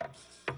Thank you.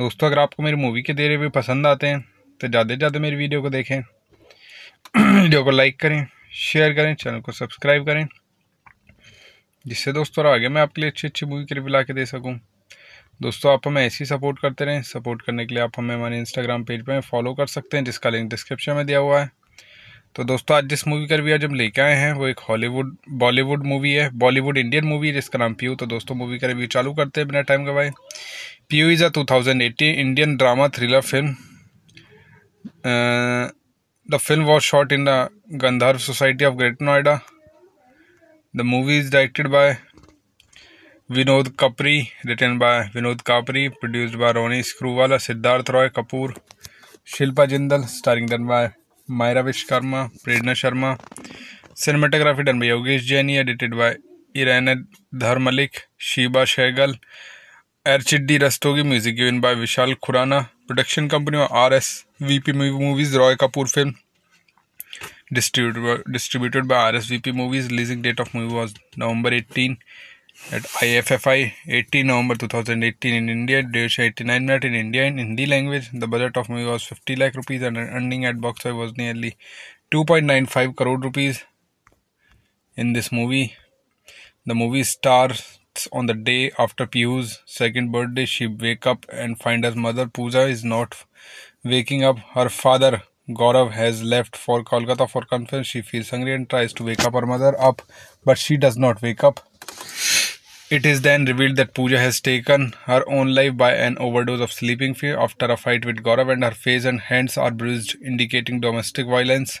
दोस्तों अगर आपको मेरी मूवी के दे भी पसंद आते हैं तो ज़्यादा से ज़्यादा मेरी वीडियो को देखें वीडियो को लाइक करें शेयर करें चैनल को सब्सक्राइब करें जिससे दोस्तों और आगे मैं आपके लिए अच्छी अच्छी मूवी के रिव्यू ला के दे सकूँ दोस्तों आप हमें ऐसी सपोर्ट करते रहें सपोर्ट करने के लिए आप हमें हमारे इंस्टाग्राम पेज पर फॉलो कर सकते हैं जिसका लिंक डिस्क्रिप्शन में दिया हुआ है तो दोस्तों आज जिस मूवी का रिव्यू आज हम लेके आए हैं वो एक हॉलीवुड बॉलीवुड मूवी है बॉलीवुड इंडियन मूवी है जिसका नाम पी तो दोस्तों मूवी का रिव्यू चालू करते हैं बिना टाइम गवाए Pihu is a two thousand eighteen Indian drama thriller film the film was shot in the Gandhar society of greater Noida the movie is directed by Vinod Kapri written by Vinod Kapri produced by Ronnie Screwvala Siddharth Roy Kapur Shilpa Jindal starring done by Myra Vishwakarma Prerna Sharma cinematography done by Yogesh Jaini edited by Irene Dharmalik Sheeba Sehgal एरचिड्डी Rastogi music given by Vishal Khurana production company और R S V P movies Roy Kapur film distributed by R S V P movies releasing date of movie was November eighteen at I F F I eighteen November two thousand eighteen in India डेढ़ सौ eighty nine minute in India in Hindi language the budget of movie was fifty lakh rupees and earning at box was nearly two point nine five crore rupees in this movie the movie star on the day after Piyu's second birthday, she wakes up and finds her mother Pooja is not waking up. Her father Gaurav has left for Kolkata for conference. She feels hungry and tries to wake up her mother up, but she does not wake up. It is then revealed that Pooja has taken her own life by an overdose of sleeping pill after a fight with Gaurav and her face and hands are bruised indicating domestic violence.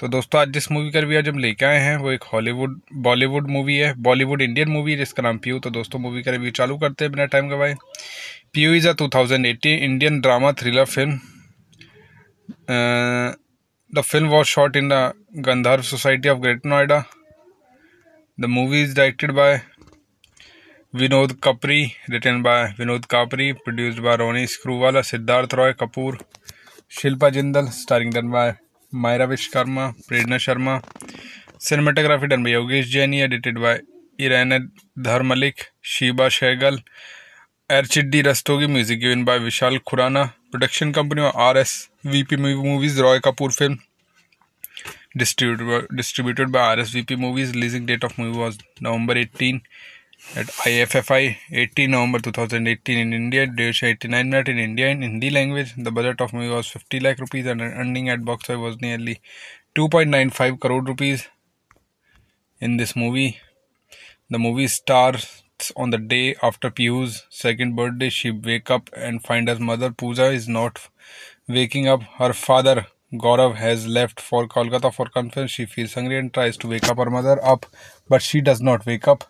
तो दोस्तों आज जिस movie का review आज हम लेके आए हैं वो एक हॉलीवुड बॉलीवुड मूवी है बॉलीवुड इंडियन मूवी है जिसका नाम पीयू तो दोस्तों मूवी का रिव्यू चालू करते हैं बिना टाइम गवाए Pihu is a 2018 Indian drama thriller film the film was shot in the Gandharva society of greater Noida the movie is directed by Vinod Kapri written by Vinod Kapri produced by Ronnie Screwvala Siddharth Roy Kapur Shilpa Jindal starring done by Myra Vishwakarma Prerna Sharma cinematography done by Yogesh Jaini edited by Iran Dhar Malik Sheeba Sehgal एरचिडी Rastogi music given by Vishal Khurana production company R S V P movies Roy Kapur film distributed by R S V P movies releasing date of movie was November eighteen at IFFI 18 November 2018 in India, Desh 89 minute in India in Hindi language. The budget of movie was 50 lakh rupees and earning at box office was nearly 2.95 crore rupees in this movie. The movie starts on the day after Piyu's second birthday. She wake up and find her mother Pooja is not waking up. Her father Gaurav has left for Kolkata for conference. She feels hungry and tries to wake up her mother up, but she does not wake up.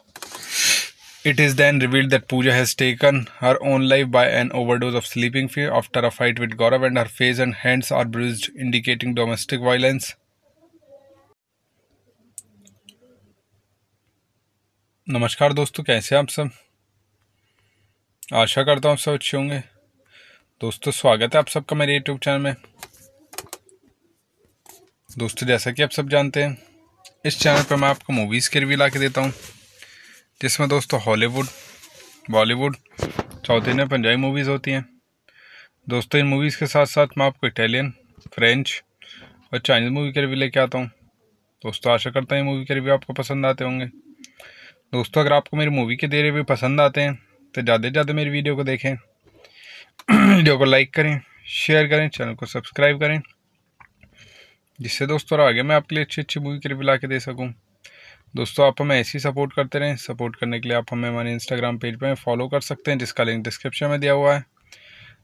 It is then revealed that Pooja has taken her own life by an overdose of sleeping fear after a fight with Gaurav and her face and hands are bruised indicating domestic violence. नमस्कार दोस्तों कैसे हैं आप सब आशा करता हूँ आप सब अच्छे होंगे दोस्तों स्वागत है आप सबका मेरे यूट्यूब चैनल में दोस्तों जैसा कि आप सब जानते हैं इस चैनल पर मैं आपको मूवीज़ के रिव्यू ला के देता हूँ जिसमें दोस्तों Hollywood Bollywood south Indian Punjabi movies होती हैं दोस्तों इन मूवीज़ के साथ साथ मैं आपको इटालियन फ्रेंच और चाइनीज़ मूवी के रिव्यू लेके आता हूँ दोस्तों आशा करता हूँ मूवी के रिव्यू आपको पसंद आते होंगे दोस्तों अगर आपको मेरी मूवी के दे रिव्यू पसंद आते हैं तो ज़्यादा से ज़्यादा मेरी वीडियो को देखें वीडियो को लाइक करें शेयर करें चैनल को सब्सक्राइब करें जिससे दोस्तों आगे मैं आपके लिए अच्छी अच्छी मूवी के रिव्यू ला के दे सकूँ दोस्तों आप हमें ऐसी सपोर्ट करते रहें सपोर्ट करने के लिए आप हमें हमारे इंस्टाग्राम पेज पर फॉलो कर सकते हैं जिसका लिंक डिस्क्रिप्शन में दिया हुआ है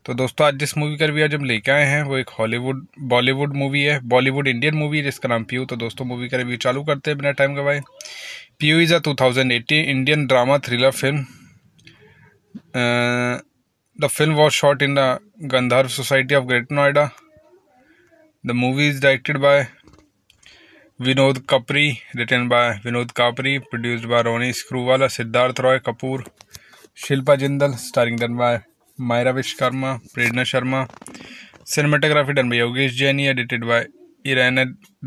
तो दोस्तों आज जिस मूवी का रिव्यू आज हम लेके आए हैं वो एक हॉलीवुड बॉलीवुड मूवी है बॉलीवुड इंडियन मूवी है जिसका नाम पीयू तो दोस्तों मूवी का रिव्यू चालू करते हैं बिना टाइम गवाए Pihu is a 2018 Indian drama thriller film the film was shot in the Gandhar society of greater Noida the movie is directed by Vinod Kapri written by Vinod Kapri produced by Ronnie Screwvala Siddharth Roy Kapur Shilpa Jindal starring done by Myra Vishwakarma Prerna Sharma cinematography done by Yogesh Jaini edited by Iran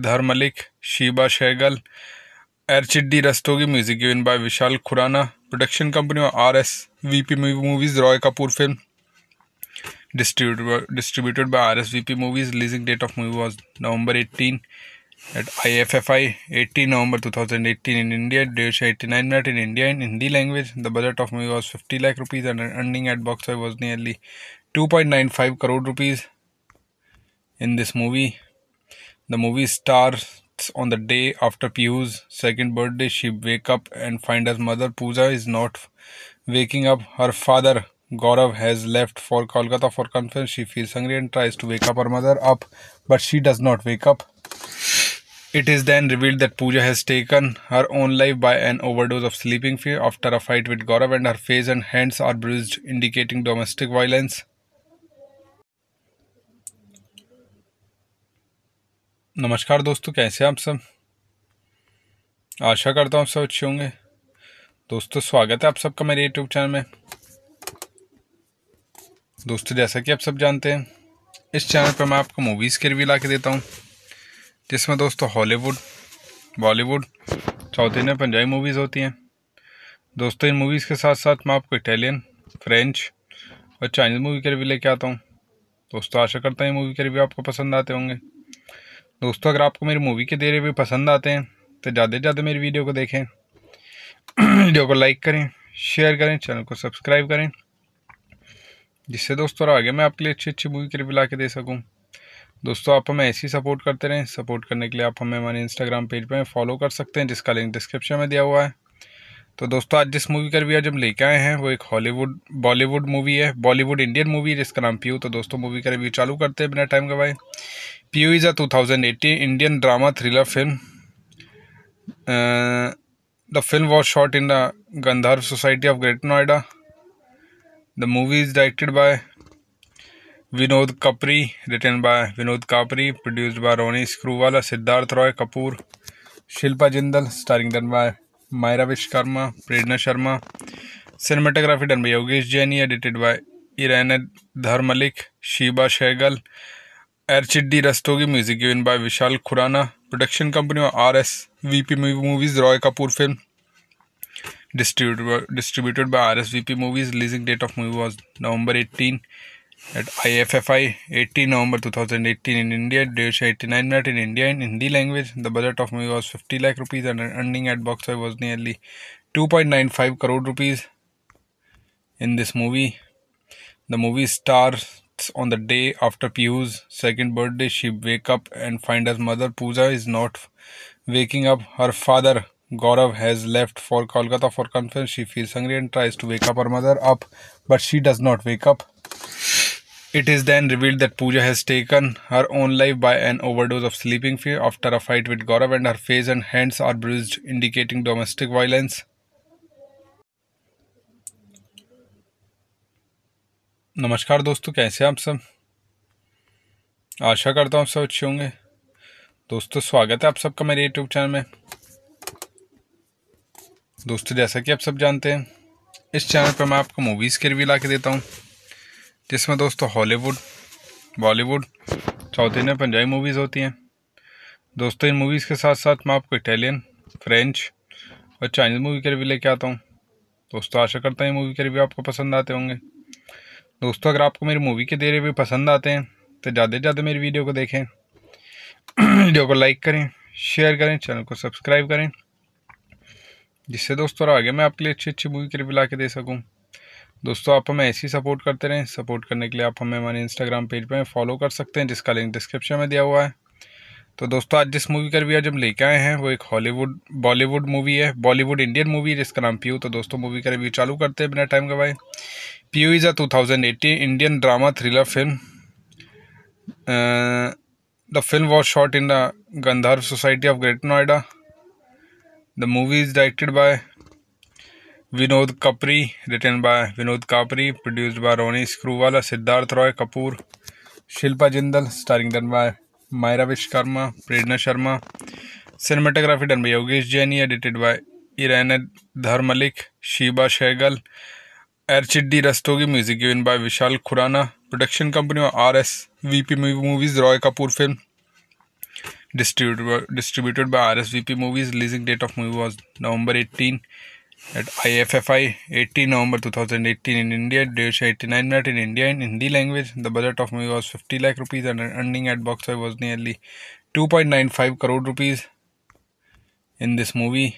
Dhar Malik Sheeba Sehgal D Rastogi music given by Vishal Khurana production company R S V P movies Roy Kapur film distributed R S V P movies releasing date of movie was November eighteen at IFFI 18 November 2018 in India, Desh 89 minute in India in Hindi language. The budget of movie was 50 lakh rupees and earning at box office was nearly 2.95 crore rupees in this movie. The movie starts on the day after Piyu's second birthday. She wake up and find her mother Pooja is not waking up. Her father Gaurav has left for Kolkata for conference. She feels hungry and tries to wake up her mother up, but she does not wake up. It is then revealed that Pooja has taken her own life by an overdose of sleeping fear after a fight with Gaurav and her face and hands are bruised indicating domestic violence. नमस्कार दोस्तों कैसे हैं आप सब आशा करता हूँ आप सब अच्छे होंगे दोस्तों स्वागत है आप सबका मेरे यूट्यूब चैनल में दोस्तों जैसा कि आप सब जानते हैं इस चैनल पर मैं आपको मूवीज़ के रिव्यू ला के देता हूँ जिसमें दोस्तों Hollywood Bollywood south Indian Punjabi movies होती हैं दोस्तों इन मूवीज़ के साथ साथ मैं आपको इटालियन फ्रेंच और चाइनीज़ मूवी के रिव्यू लेके आता हूँ दोस्तों आशा करता हूँ मूवी के रिव्यू आपको पसंद आते होंगे दोस्तों अगर आपको मेरी मूवी के दे रिव्यू पसंद आते हैं तो ज़्यादा से ज़्यादा मेरी वीडियो को देखें वीडियो को लाइक करें शेयर करें चैनल को सब्सक्राइब करें जिससे दोस्तों आगे मैं आपके लिए अच्छी अच्छी मूवी के रिव्यू ला के दे सकूँ दोस्तों आप हमें ऐसी सपोर्ट करते रहें सपोर्ट करने के लिए आप हमें हमारे इंस्टाग्राम पेज पर फॉलो कर सकते हैं जिसका लिंक डिस्क्रिप्शन में दिया हुआ है तो दोस्तों आज जिस मूवी का रिव्यू आज हम लेके आए हैं वो एक हॉलीवुड बॉलीवुड मूवी है बॉलीवुड इंडियन मूवी है जिसका नाम पीयू तो दोस्तों मूवी का रिव्यू चालू करते हैं बिना टाइम गवाए Pihu is a 2018 Indian drama thriller film the film was shot in the Gandhar society of greater Noida the movie is directed by Vinod Kapri written by Vinod Kapri produced by Ronnie Screwvala Siddharth Roy Kapur Shilpa Jindal starring done by Myra Vishwakarma Prerna Sharma cinematography done by Yogesh Jaini edited by Iran Dhar Malik Sheeba Sehgal एरचिडी Rastogi music given by Vishal Khurana production company R S V P movies Roy Kapur film distributed by R S V P movies releasing date of movie was November eighteen at IFFI 18 November 2018 in India, Desh 89 minute in India in Hindi language. The budget of movie was 50 lakh rupees and earning at box office was nearly 2.95 crore rupees in this movie. The movie starts on the day after Piyu's second birthday. She wake up and find her mother Pooja is not waking up. Her father Gaurav has left for Kolkata for conference. She feels hungry and tries to wake up her mother up, but she does not wake up. It is then revealed that Pooja has taken her own life by an overdose of sleeping fear after a fight with Gaurav and her face and hands are bruised indicating domestic violence. नमस्कार दोस्तों कैसे हैं आप सब आशा करता हूँ आप सब अच्छे होंगे दोस्तों स्वागत है आप सबका मेरे यूट्यूब चैनल में दोस्तों जैसा कि आप सब जानते हैं इस चैनल पर मैं आपको मूवीज़ के रिव्यू ला के देता हूँ जिसमें दोस्तों Hollywood Bollywood south Indian Punjabi movies होती हैं दोस्तों इन मूवीज़ के साथ साथ मैं आपको इटालियन फ्रेंच और चाइनीज़ मूवी के रिव्यू लेके आता हूँ दोस्तों आशा करता हूँ मूवी के रिव्यू आपको पसंद आते होंगे दोस्तों अगर आपको मेरी मूवी के दे रिव्यू पसंद आते हैं तो ज़्यादा से ज़्यादा मेरी वीडियो को देखें वीडियो को लाइक करें शेयर करें चैनल को सब्सक्राइब करें जिससे दोस्तों आगे मैं आपके लिए अच्छी अच्छी मूवी के रिव्यू ला के दे सकूँ दोस्तों आप हमें ऐसी सपोर्ट करते रहें सपोर्ट करने के लिए आप हमें हमारे इंस्टाग्राम पेज पर फॉलो कर सकते हैं जिसका लिंक डिस्क्रिप्शन में दिया हुआ है तो दोस्तों आज जिस मूवी का रिव्यू आज हम लेके आए हैं वो एक हॉलीवुड बॉलीवुड मूवी है बॉलीवुड इंडियन मूवी है जिसका नाम पीयू तो दोस्तों मूवी का रिव्यू चालू करते हैं बिना टाइम गवाए Pihu is a two Indian drama thriller film the film was shot in the Gandhar society of greater Noida the movie is directed by Vinod Kapri written by Vinod Kapri produced by Ronnie Screwvala Siddharth Roy Kapur Shilpa Jindal starring done by Myra Vishwakarma Prerna Sharma cinematography done by Yogesh Jaini edited by Iran Dhar Malik Sheeba Sehgal एरचिडी Rastogi music given by Vishal Khurana production company R S V P movies Roy Kapur film distributed by R S V P movies releasing date of movie was November eighteen at IFFI 18 November 2018 in India, Desh 89 minute in India in Hindi language. The budget of movie was 50 lakh rupees and earning at box office was nearly 2.95 crore rupees in this movie.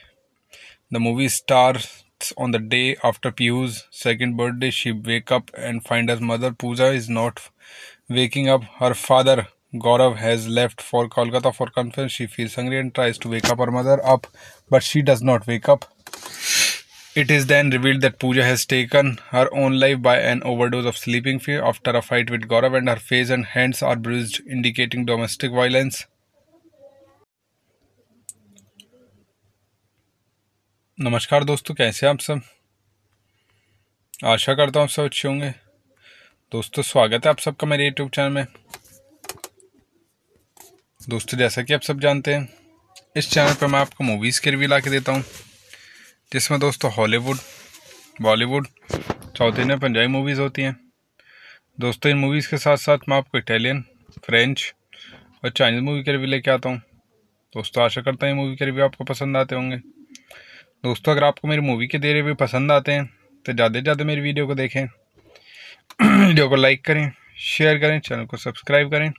The movie stars on the day after Piyu's second birthday. She wake up and find her mother Pooja is not waking up. Her father Gaurav has left for Kolkata for conference. She feels hungry and tries to wake up her mother up, but she does not wake up. It is then revealed that Pooja has taken her own life by an overdose of sleeping fear after a fight with Gaurav and her face and hands are bruised indicating domestic violence. नमस्कार दोस्तों कैसे हैं आप सब आशा करता हूँ आप सब अच्छे होंगे दोस्तों स्वागत है आप सबका मेरे यूट्यूब चैनल में दोस्तों जैसा कि आप सब जानते हैं इस चैनल पर मैं आपको मूवीज़ के रिव्यू ला के देता हूँ जिसमें दोस्तों Hollywood Bollywood south Indian Punjabi movies होती हैं दोस्तों इन मूवीज़ के साथ साथ मैं आपको इटालियन फ्रेंच और चाइनीज़ मूवी के रिव्यू लेके आता हूँ दोस्तों आशा करता हूँ मूवी के रिव्यू आपको पसंद आते होंगे दोस्तों अगर आपको मेरी मूवी के दे रिव्यू पसंद आते हैं तो ज़्यादा से ज़्यादा मेरी वीडियो को देखें वीडियो को लाइक करें शेयर करें चैनल को सब्सक्राइब करें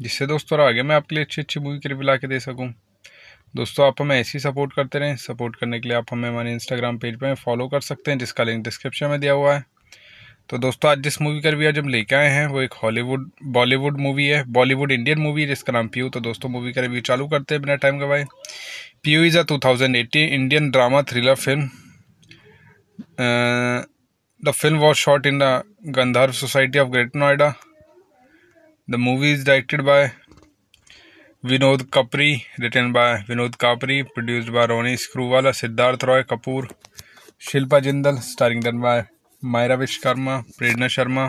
जिससे दोस्तों आगे मैं आपके लिए अच्छी अच्छी मूवी के रिव्यू ला के दे सकूँ दोस्तों आप हमें ऐसी सपोर्ट करते रहें सपोर्ट करने के लिए आप हमें हमारे इंस्टाग्राम पेज पर फॉलो कर सकते हैं जिसका लिंक डिस्क्रिप्शन में दिया हुआ है तो दोस्तों आज जिस मूवी का रिव्यू आज हम लेके आए हैं वो एक हॉलीवुड बॉलीवुड मूवी है बॉलीवुड इंडियन मूवी है जिसका नाम पीयू तो दोस्तों मूवी का रिव्यू चालू करते हैं बिना टाइम गवाए Pihu is a two Indian drama thriller film the film was shot in the Gandhar society of greater Noida the movie is directed by Vinod Kapri written by Vinod Kapri produced by Ronnie Screwvala Siddharth Roy Kapur Shilpa Jindal starring done by Myra Vishwakarma Prerna Sharma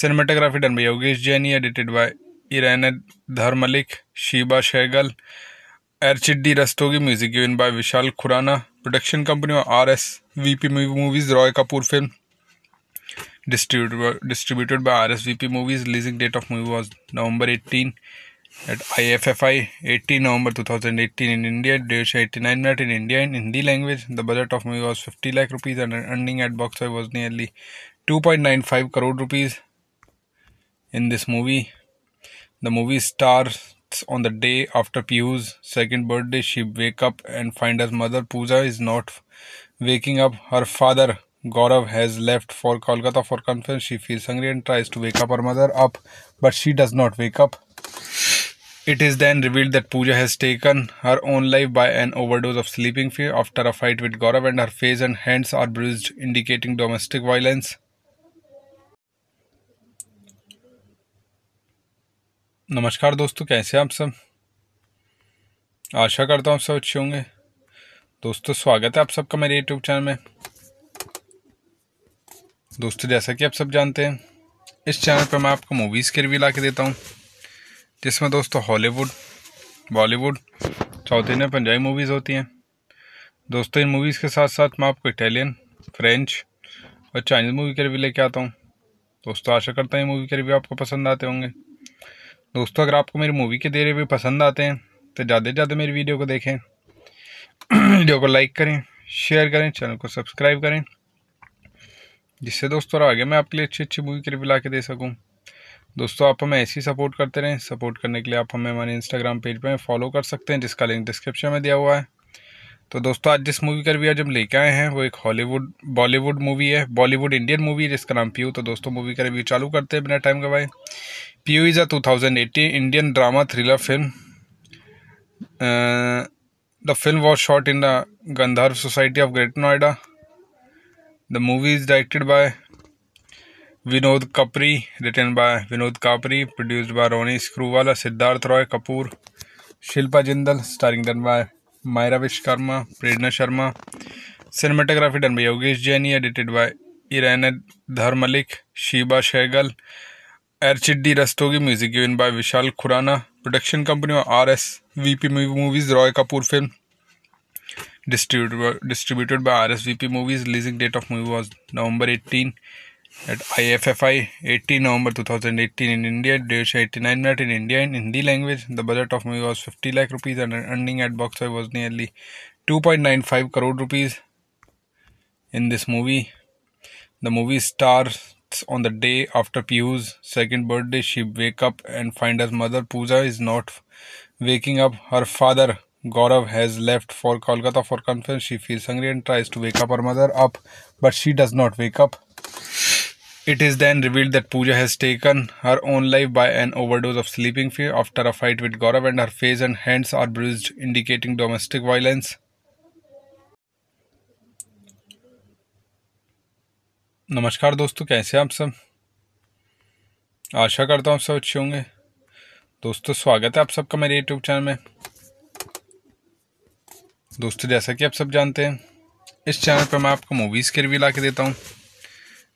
cinematography done by Yogesh Jaini edited by Iran Dhar Malik Sheeba Sehgal एरचिडी Rastogi music given by Vishal Khurana production company R S V P movies Roy Kapur film distributed by R S V P movies releasing date of movie was November eighteen at IFFI 18 November 2018 in India, Desh 89 minute in India in Hindi language. The budget of movie was 50 lakh rupees and earning at box office was nearly 2.95 crore rupees in this movie. The movie starts on the day after Piyu's second birthday. She wake up and find her mother Pooja is not waking up. Her father Gaurav has left for Kolkata for conference. She feels hungry and tries to wake up her mother up, but she does not wake up. It is then revealed that Pooja has taken her own life by an overdose of sleeping fear after a fight with Gaurav and her face and hands are bruised indicating domestic violence. नमस्कार दोस्तों कैसे हैं आप सब आशा करता हूँ आप सब अच्छे होंगे दोस्तों स्वागत है आप सबका मेरे यूट्यूब चैनल में दोस्तों जैसा कि आप सब जानते हैं इस चैनल पर मैं आपको मूवीज़ के रिव्यू ला के देता हूँ जिसमें दोस्तों Hollywood Bollywood south Indian Punjabi movies होती हैं दोस्तों इन मूवीज़ के साथ साथ मैं आपको इटालियन फ्रेंच और चाइनीज़ मूवी के रिव्यू लेके आता हूँ दोस्तों आशा करता हूँ मूवी के रिव्यू आपको पसंद आते होंगे दोस्तों अगर आपको मेरी मूवी के दे रिव्यू पसंद आते हैं तो ज़्यादा से ज़्यादा मेरी वीडियो को देखें वीडियो को लाइक करें शेयर करें चैनल को सब्सक्राइब करें जिससे दोस्तों आगे मैं आपके लिए अच्छी अच्छी मूवी के रिव्यू ला के दे सकूँ दोस्तों आप हमें ऐसी सपोर्ट करते रहें सपोर्ट करने के लिए आप हमें हमारे इंस्टाग्राम पेज पर फॉलो कर सकते हैं जिसका लिंक डिस्क्रिप्शन में दिया हुआ है तो दोस्तों आज जिस मूवी का रिव्यू आज हम लेके आए हैं वो एक हॉलीवुड बॉलीवुड मूवी है बॉलीवुड इंडियन मूवी है जिसका नाम पीयू तो दोस्तों मूवी का रिव्यू चालू करते हैं बिना टाइम गवाए Pihu is a 2018 Indian drama thriller film the film was shot in the Gandhar society of greater Noida the movie is directed by Vinod Kapri written by Vinod Kapri produced by Ronnie Screwvala Siddharth Roy Kapur Shilpa Jindal starring done by Myra Vishwakarma Prerna Sharma cinematography done by Yogesh Jaini edited by Iran Dhar Malik Sheeba Sehgal एरचिडी Rastogi music given by Vishal Khurana production company R S V P movies Roy Kapur film distributed by R S V P movies releasing date of movie was November eighteen at IFFI 18 November 2018 in India, Desh 89 minute in India in Hindi language. The budget of movie was 50 lakh rupees and earning at box office was nearly 2.95 crore rupees in this movie. The movie starts on the day after Piyu's second birthday. She wake up and find her mother Pooja is not waking up. Her father Gaurav has left for Kolkata for conference. She feels hungry and tries to wake up her mother up, but she does not wake up. It is then revealed that Pooja has taken her own life by an overdose of sleeping fear after a fight with Gaurav and her face and hands are bruised, indicating domestic violence. नमस्कार दोस्तों कैसे हैं आप सब आशा करता हूँ आप सब अच्छे होंगे दोस्तों स्वागत है आप सबका मेरे यूट्यूब चैनल में दोस्तों जैसा कि आप सब जानते हैं इस चैनल पर मैं आपको मूवीज़ के रिव्यू ला के देता हूँ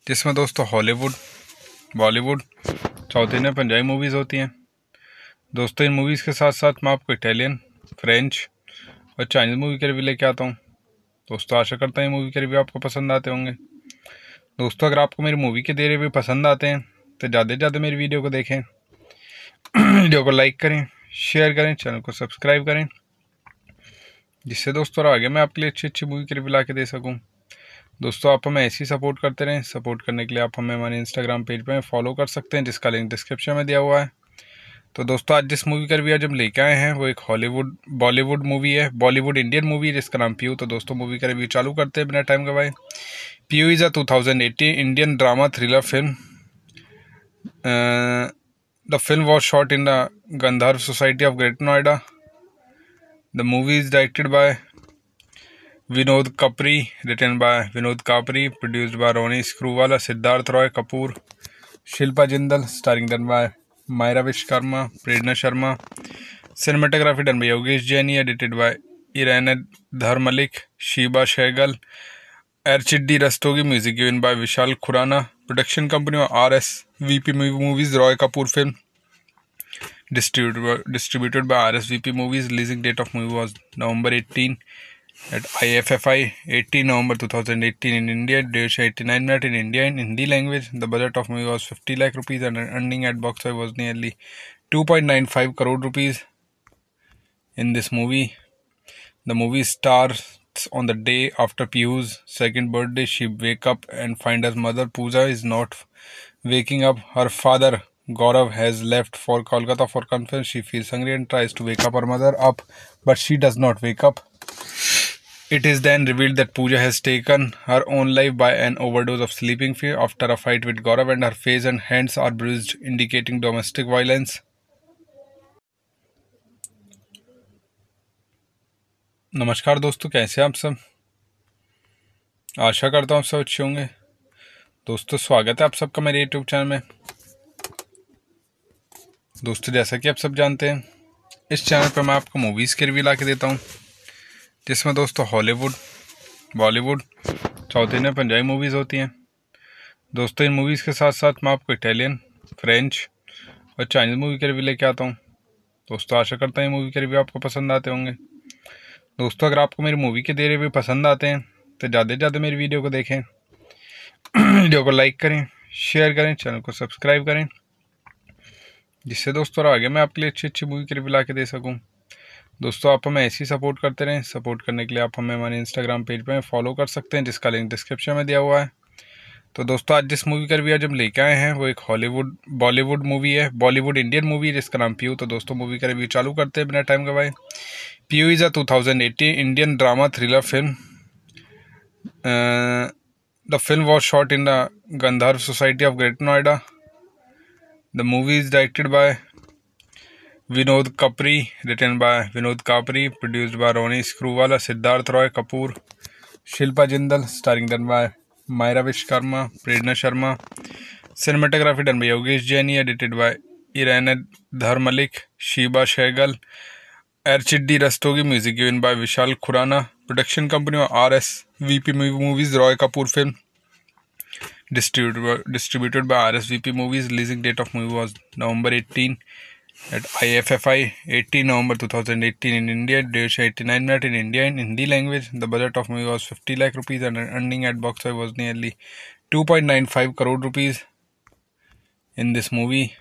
जिसमें दोस्तों Hollywood Bollywood south Indian Punjabi movies होती हैं दोस्तों इन मूवीज़ के साथ साथ मैं आपको इटालियन फ्रेंच और चाइनीज़ मूवी के रिव्यू लेके आता हूँ दोस्तों आशा करता हूँ मूवी के रिव्यू आपको पसंद आते होंगे दोस्तों अगर आपको मेरी मूवी के दे रिव्यू पसंद आते हैं तो ज़्यादा से ज़्यादा मेरी वीडियो को देखें वीडियो को लाइक करें शेयर करें चैनल को सब्सक्राइब करें जिससे दोस्तों आगे मैं आपके लिए अच्छी अच्छी मूवी के रिव्यू ला के दे सकूँ दोस्तों आप हमें ऐसी सपोर्ट करते रहें सपोर्ट करने के लिए आप हमें हमारे इंस्टाग्राम पेज पर फॉलो कर सकते हैं जिसका लिंक डिस्क्रिप्शन में दिया हुआ है तो दोस्तों आज जिस मूवी का रिव्यू आज हम लेके आए हैं वो एक हॉलीवुड बॉलीवुड मूवी है बॉलीवुड इंडियन मूवी है जिसका नाम पीयू तो दोस्तों मूवी का रिव्यू चालू करते हैं बिना टाइम गवाए Pihu is a 2018 Indian drama thriller film the film was shot in the Gandhar society of greater Noida the movie is directed by Vinod Kapri written by Vinod Kapri produced by Ronnie Screwvala Siddharth Roy Kapur Shilpa Jindal starring done by Myra Vishwakarma Prerna Sharma cinematography done by Yogesh Jaini edited by Iran Dhar Malik Sheeba Sehgal एरचिडी Rastogi music given by Vishal Khurana production company R S V P movies Roy Kapur film distributed by R S V P movies releasing date of movie was November eighteen at IFFI 18 November 2018 in India, Desh 89 minute in India in Hindi language. The budget of movie was 50 lakh rupees and earning at box office was nearly 2.95 crore rupees in this movie. The movie starts on the day after Piyu's second birthday. She wake up and find her mother Pooja is not waking up. Her father Gaurav has left for Kolkata for conference. She feels hungry and tries to wake up her mother up, but she does not wake up. It is then revealed that Pooja has taken her own life by an overdose of sleeping fear after a fight with Gaurav and her face and hands are bruised indicating domestic violence. नमस्कार दोस्तों कैसे हैं आप सब आशा करता हूँ आप सब अच्छे होंगे दोस्तों स्वागत है आप सबका मेरे यूट्यूब चैनल में दोस्तों जैसा कि आप सब जानते हैं इस चैनल पर मैं आपको मूवीज़ के रिव्यू ला के देता हूँ जिसमें दोस्तों Hollywood Bollywood south Indian Punjabi movies होती हैं दोस्तों इन मूवीज़ के साथ साथ मैं आपको इटालियन फ्रेंच और चाइनीज़ मूवी के रिव्यू लेके आता हूँ दोस्तों आशा करता हूँ मूवी के रिव्यू आपको पसंद आते होंगे दोस्तों अगर आपको मेरी मूवी के दे रिव्यू पसंद आते हैं तो ज़्यादा से ज़्यादा मेरी वीडियो को देखें वीडियो को लाइक करें शेयर करें चैनल को सब्सक्राइब करें जिससे दोस्तों आगे मैं आपके लिए अच्छी अच्छी मूवी के रिव्यू ला के दे सकूँ दोस्तों आप हमें ऐसी सपोर्ट करते रहें सपोर्ट करने के लिए आप हमें हमारे इंस्टाग्राम पेज पर फॉलो कर सकते हैं जिसका लिंक डिस्क्रिप्शन में दिया हुआ है तो दोस्तों आज जिस मूवी का रिव्यू आज हम लेके आए हैं वो एक हॉलीवुड बॉलीवुड मूवी है बॉलीवुड इंडियन मूवी है जिसका नाम पीयू तो दोस्तों मूवी का रिव्यू चालू करते हैं बिना टाइम गवाए Pihu is a 2018 Indian drama thriller film the film was shot in the Gandhar society of greater Noida the movie is directed by Vinod Kapri written by Vinod Kapri produced by Ronnie Screwvala Siddharth Roy Kapur Shilpa Jindal starring done by Myra Vishwakarma Prerna Sharma cinematography done by Yogesh Jaini edited by Iran Dhar Malik Sheeba Sehgal एरचिडी Rastogi music given by Vishal Khurana production company R S V P movies Roy Kapur film distributed by R S V P movies releasing date of movie was November eighteen at IFFI 18 November 2018 in India, Desh 89 minute in India in Hindi language. The budget of movie was 50 lakh rupees and earning at box office was nearly 2.95 crore rupees in this movie.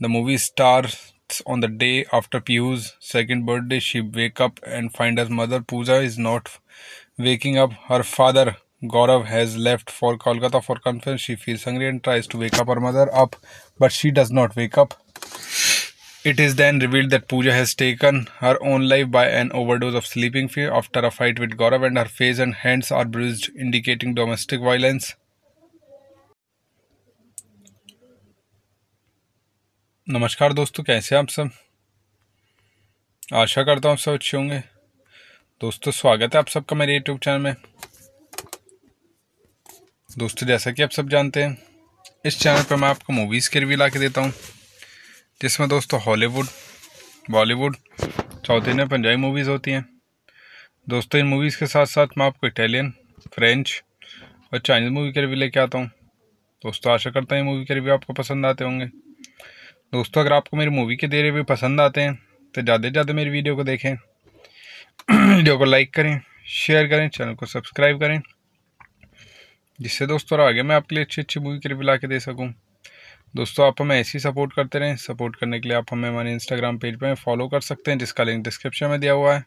The movie stars on the day after Piyu's second birthday. She wake up and find her mother Pooja is not waking up. Her father Gaurav has left for Kolkata for conference. She feels hungry and tries to wake up her mother up, but she does not wake up. It is then revealed that Pooja has taken her own life by an overdose of sleeping fear after a fight with Gaurav and her face and hands are bruised, indicating domestic violence. नमस्कार दोस्तों कैसे हैं आप सब आशा करता हूँ आप सब अच्छे होंगे दोस्तों स्वागत है आप सबका मेरे यूट्यूब चैनल में दोस्तों जैसा कि आप सब जानते हैं इस चैनल पर मैं आपको मूवीज़ के रिव्यू ला के देता हूँ जिसमें दोस्तों Hollywood Bollywood south Indian Punjabi movies होती हैं दोस्तों इन मूवीज़ के साथ साथ मैं आपको इटालियन फ्रेंच और चाइनीज़ मूवी के रिव्यू लेके आता हूँ दोस्तों आशा करता हूँ मूवी के रिव्यू आपको पसंद आते होंगे दोस्तों अगर आपको मेरी मूवी के दे रिव्यू पसंद आते हैं तो ज़्यादा से ज़्यादा मेरी वीडियो को देखें वीडियो को लाइक करें शेयर करें चैनल को सब्सक्राइब करें जिससे दोस्तों आगे मैं आपके लिए अच्छी अच्छी मूवी के रिव्यू ला के दे सकूँ दोस्तों आप हमें ऐसी सपोर्ट करते रहें सपोर्ट करने के लिए आप हमें हमारे इंस्टाग्राम पेज पर फॉलो कर सकते हैं जिसका लिंक डिस्क्रिप्शन में दिया हुआ है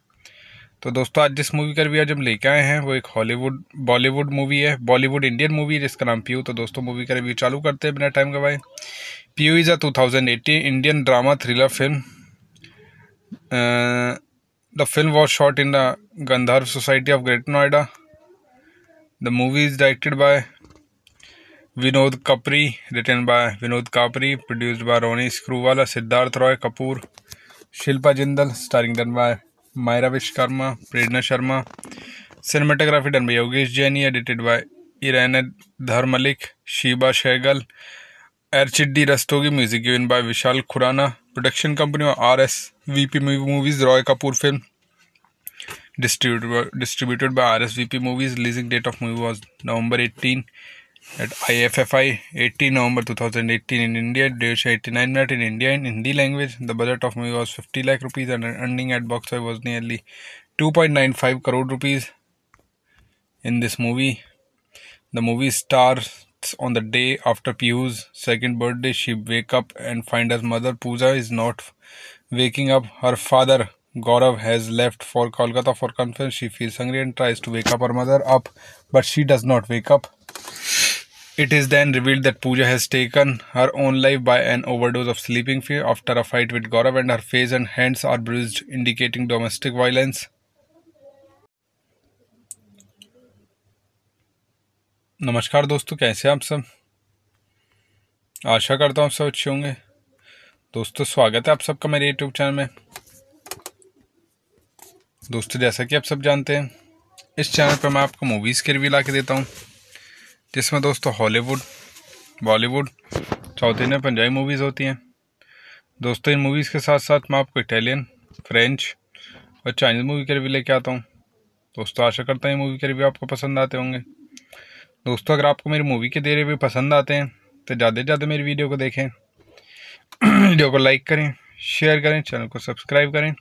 तो दोस्तों आज जिस मूवी का रिव्यू आज हम लेके आए हैं वो एक हॉलीवुड बॉलीवुड मूवी है बॉलीवुड इंडियन मूवी है जिसका नाम पीयू तो दोस्तों मूवी का रिव्यू चालू करते हैं बिना टाइम गवाए Pihu is a 2018 Indian drama thriller film the film was shot in the Gandhar society of greater Noida the movie is directed by Vinod Kapri written by Vinod Kapri produced by Ronnie Screwvala Siddharth Roy Kapur Shilpa Jindal starring done by Myra Vishwakarma Prerna Sharma cinematography done by Yogesh Jaini edited by Iran Dhar Malik Sheeba Sehgal एरचिडी Rastogi music given by Vishal Khurana production company R S V P movies Roy Kapur film distributed by R S V P movies releasing date of movie was November eighteen at IFFI 18 November 2018 in India, Desh 89 minute in India in Hindi language. The budget of movie was 50 lakh rupees and earning at box office was nearly 2.95 crore rupees in this movie. The movie starts on the day after Piyu's second birthday. She wake up and find her mother Pooja is not waking up. Her father Gaurav has left for Kolkata for conference. She feels hungry and tries to wake up her mother up, but she does not wake up. It is then revealed that Pooja has taken her own life by an overdose of sleeping fear after a fight with Gaurav and her face and hands are bruised indicating domestic violence. नमस्कार दोस्तों कैसे हैं आप सब आशा करता हूँ आप सब अच्छे होंगे दोस्तों स्वागत है आप सबका मेरे यूट्यूब चैनल में दोस्तों जैसा कि आप सब जानते हैं इस चैनल पर मैं आपको मूवीज़ के रिव्यू ला के देता हूँ जिसमें दोस्तों Hollywood Bollywood south Indian Punjabi movies होती हैं दोस्तों इन मूवीज़ के साथ साथ मैं आपको इटालियन फ्रेंच और चाइनीज़ मूवी के रिव्यू लेके आता हूँ दोस्तों आशा करता हूँ मूवी के रिव्यू आपको पसंद आते होंगे दोस्तों अगर आपको मेरी मूवी के दे रिव्यू पसंद आते हैं तो ज़्यादा से ज़्यादा मेरी वीडियो को देखें वीडियो को लाइक करें शेयर करें चैनल को सब्सक्राइब करें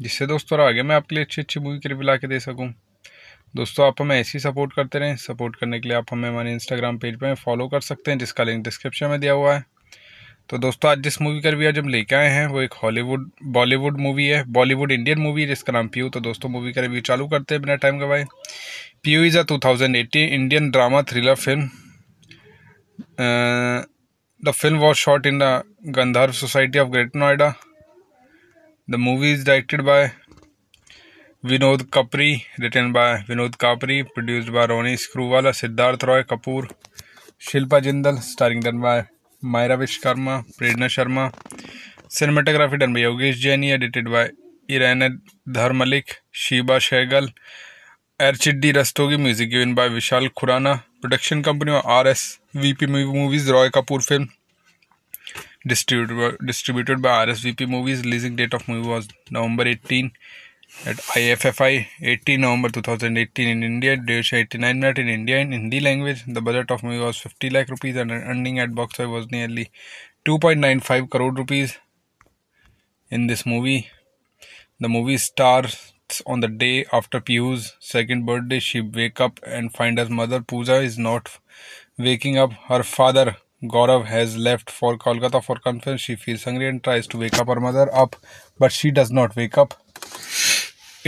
जिससे दोस्तों आगे मैं आपके लिए अच्छी अच्छी मूवी के रिव्यू ला के दे सकूँ दोस्तों आप हमें ऐसी सपोर्ट करते रहें सपोर्ट करने के लिए आप हमें हमारे इंस्टाग्राम पेज पर फॉलो कर सकते हैं जिसका लिंक डिस्क्रिप्शन में दिया हुआ है तो दोस्तों आज जिस मूवी का रिव्यू आज हम लेके आए हैं वो एक हॉलीवुड बॉलीवुड मूवी है बॉलीवुड इंडियन मूवी है जिसका नाम पीयू तो दोस्तों मूवी का रिव्यू चालू करते हैं बिना टाइम गवाए Pihu is a 2018 Indian drama thriller film the film was shot in the Gandhar society of greater Noida the movie is directed by Vinod Kapri written by Vinod Kapri produced by Ronnie Screwvala Siddharth Roy Kapur Shilpa Jindal starring done by Myra Vishwakarma Prerna Sharma cinematography done by Yogesh Jaini edited by Iran Dhar Malik Sheeba Sehgal D Rastogi music given by Vishal Khurana production company R S V P movies Roy Kapur film distributed R S V P movies releasing date of movie was November eighteen at IFFI 18 November 2018 in India, Desh 89 minute in India in Hindi language. The budget of movie was 50 lakh rupees and earning at box office was nearly 2.95 crore rupees in this movie. The movie starts on the day after Piyu's second birthday. She wake up and find her mother Pooja is not waking up. Her father Gaurav has left for Kolkata for conference. She feels hungry and tries to wake up her mother up, but she does not wake up.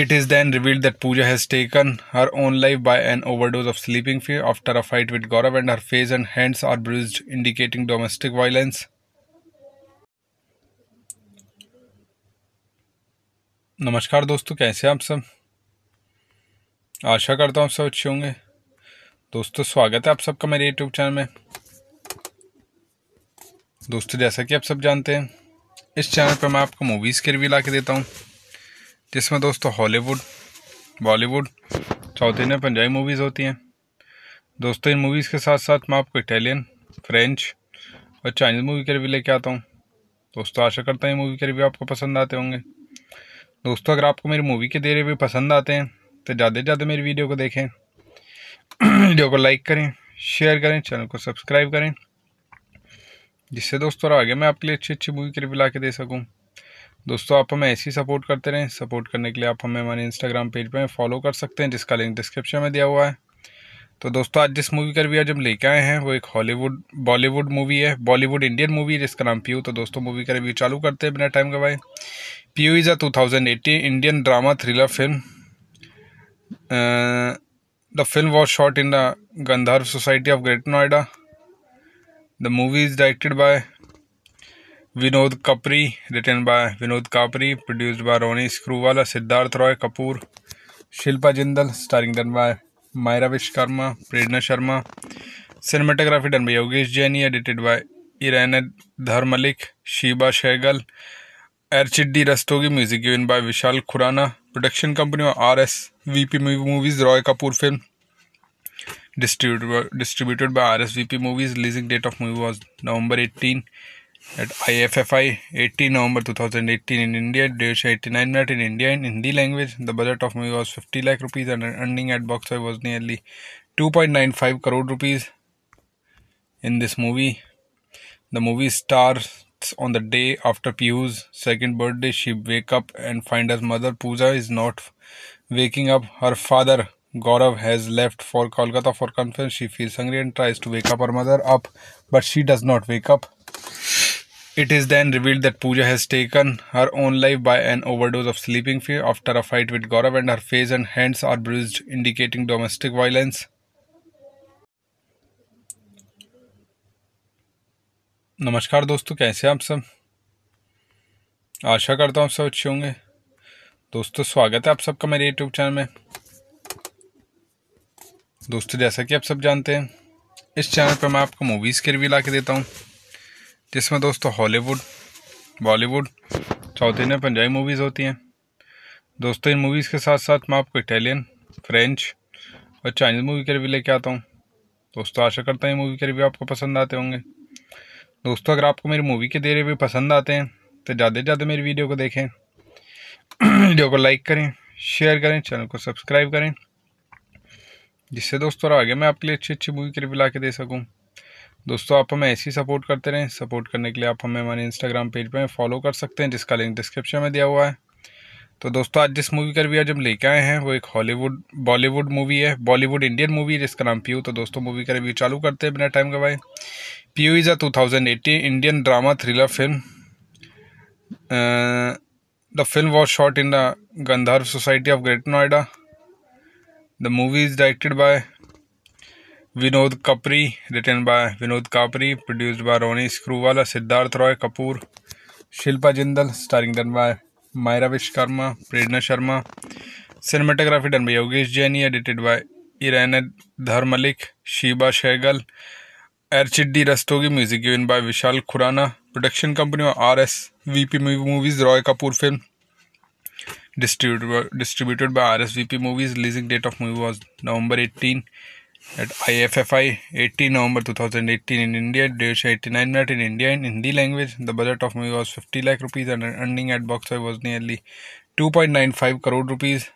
It is then revealed that Pooja has taken her own life by an overdose of sleeping fear after a fight with Gaurav and her face and hands are bruised indicating domestic violence. नमस्कार दोस्तों कैसे हैं आप सब आशा करता हूँ आप सब अच्छे होंगे दोस्तों स्वागत है आप सबका मेरे यूट्यूब चैनल में दोस्तों जैसा कि आप सब जानते हैं इस चैनल पर मैं आपको मूवीज़ के रिव्यू ला के देता हूँ जिसमें दोस्तों Hollywood Bollywood south Indian Punjabi movies होती हैं दोस्तों इन मूवीज़ के साथ साथ मैं आपको इटालियन फ्रेंच और चाइनीज़ मूवी के रिव्यू लेके आता हूँ दोस्तों आशा करता हूँ मूवी के रिव्यू आपको पसंद आते होंगे दोस्तों अगर आपको मेरी मूवी के दे रिव्यू पसंद आते हैं तो ज़्यादा से ज़्यादा मेरी वीडियो को देखें वीडियो को लाइक करें शेयर करें चैनल को सब्सक्राइब करें जिससे दोस्तों आगे मैं आपके लिए अच्छी अच्छी मूवी के रिव्यू ला के दे सकूँ दोस्तों आप हमें ऐसी सपोर्ट करते रहें सपोर्ट करने के लिए आप हमें हमारे इंस्टाग्राम पेज पर फॉलो कर सकते हैं जिसका लिंक डिस्क्रिप्शन में दिया हुआ है तो दोस्तों आज जिस मूवी का रिव्यू आज हम लेके आए हैं वो एक हॉलीवुड बॉलीवुड मूवी है बॉलीवुड इंडियन मूवी है जिसका नाम पीयू तो दोस्तों मूवी का रिव्यू चालू करते हैं बिना टाइम गवाए Pihu is a two Indian drama thriller film the film was shot in the Gandhar society of greater Noida the movie is directed by Vinod Kapri written by Vinod Kapri produced by Ronnie Screwvala Siddharth Roy Kapur Shilpa Jindal starring done by Myra Vishwakarma Prerna Sharma cinematography done by Yogesh Jaini edited by Iran Dhar Malik Sheeba Sehgal एरचिडी Rastogi music given by Vishal Khurana production company R S V P movies Roy Kapur film distributed by R S V P movies releasing date of movie was November eighteen at IFFI 18 November 2018 in India, Desh 89 minute in India in Hindi language. The budget of movie was 50 lakh rupees and earning at box office was nearly 2.95 crore rupees in this movie. The movie starts on the day after Piyu's second birthday. She wake up and find her mother Pooja is not waking up. Her father Gaurav has left for Kolkata for conference. She feels hungry and tries to wake up her mother up, but she does not wake up. It is then revealed that Pooja has taken her own life by an overdose of sleeping fear after a fight with Gaurav and her face and hands are bruised indicating domestic violence. नमस्कार दोस्तों कैसे हैं आप सब आशा करता हूँ आप सब अच्छे होंगे दोस्तों स्वागत है आप सबका मेरे यूट्यूब चैनल में दोस्तों जैसा कि आप सब जानते हैं इस चैनल पर मैं आपको मूवीज़ के रिव्यू ला के देता हूँ जिसमें दोस्तों Hollywood Bollywood south Indian Punjabi movies होती हैं दोस्तों इन मूवीज़ के साथ साथ मैं आपको इटालियन फ्रेंच और चाइनीज़ मूवी के रिव्यू लेके आता हूँ दोस्तों आशा करता हूँ मूवी के रिव्यू आपको पसंद आते होंगे दोस्तों अगर आपको मेरी मूवी के दे रिव्यू पसंद आते हैं तो ज़्यादा से ज़्यादा मेरी वीडियो को देखें वीडियो को लाइक करें शेयर करें चैनल को सब्सक्राइब करें जिससे दोस्तों आगे मैं आपके लिए अच्छी अच्छी मूवी के रिव्यू ला के दे सकूँ दोस्तों आप हमें ऐसी सपोर्ट करते रहें सपोर्ट करने के लिए आप हमें हमारे इंस्टाग्राम पेज पर फॉलो कर सकते हैं जिसका लिंक डिस्क्रिप्शन में दिया हुआ है तो दोस्तों आज जिस मूवी का रिव्यू आज हम लेके आए हैं वो एक हॉलीवुड बॉलीवुड मूवी है बॉलीवुड इंडियन मूवी है जिसका नाम पीयू तो दोस्तों मूवी का रिव्यू चालू करते हैं बिना टाइम गवाए Pihu is a 2018 Indian drama thriller film the film was shot in the Gandhar society of greater Noida the movie is directed by Vinod Kapri written by Vinod Kapri produced by Ronnie Screwvala Siddharth Roy Kapur Shilpa Jindal starring done by Myra Vishwakarma Prerna Sharma cinematography done by Yogesh Jaini edited by Iran Dhar Malik Sheeba Sehgal एरचिडी Rastogi music given by Vishal Khurana production company R S V P movies Roy Kapur film distributed by R S V P movies releasing date of movie was November eighteen at IFFI 18 November 2018 in India, Desh 89 minute in India in Hindi language. The budget of movie was 50 lakh rupees and earning at box office was nearly 2.95 crore rupees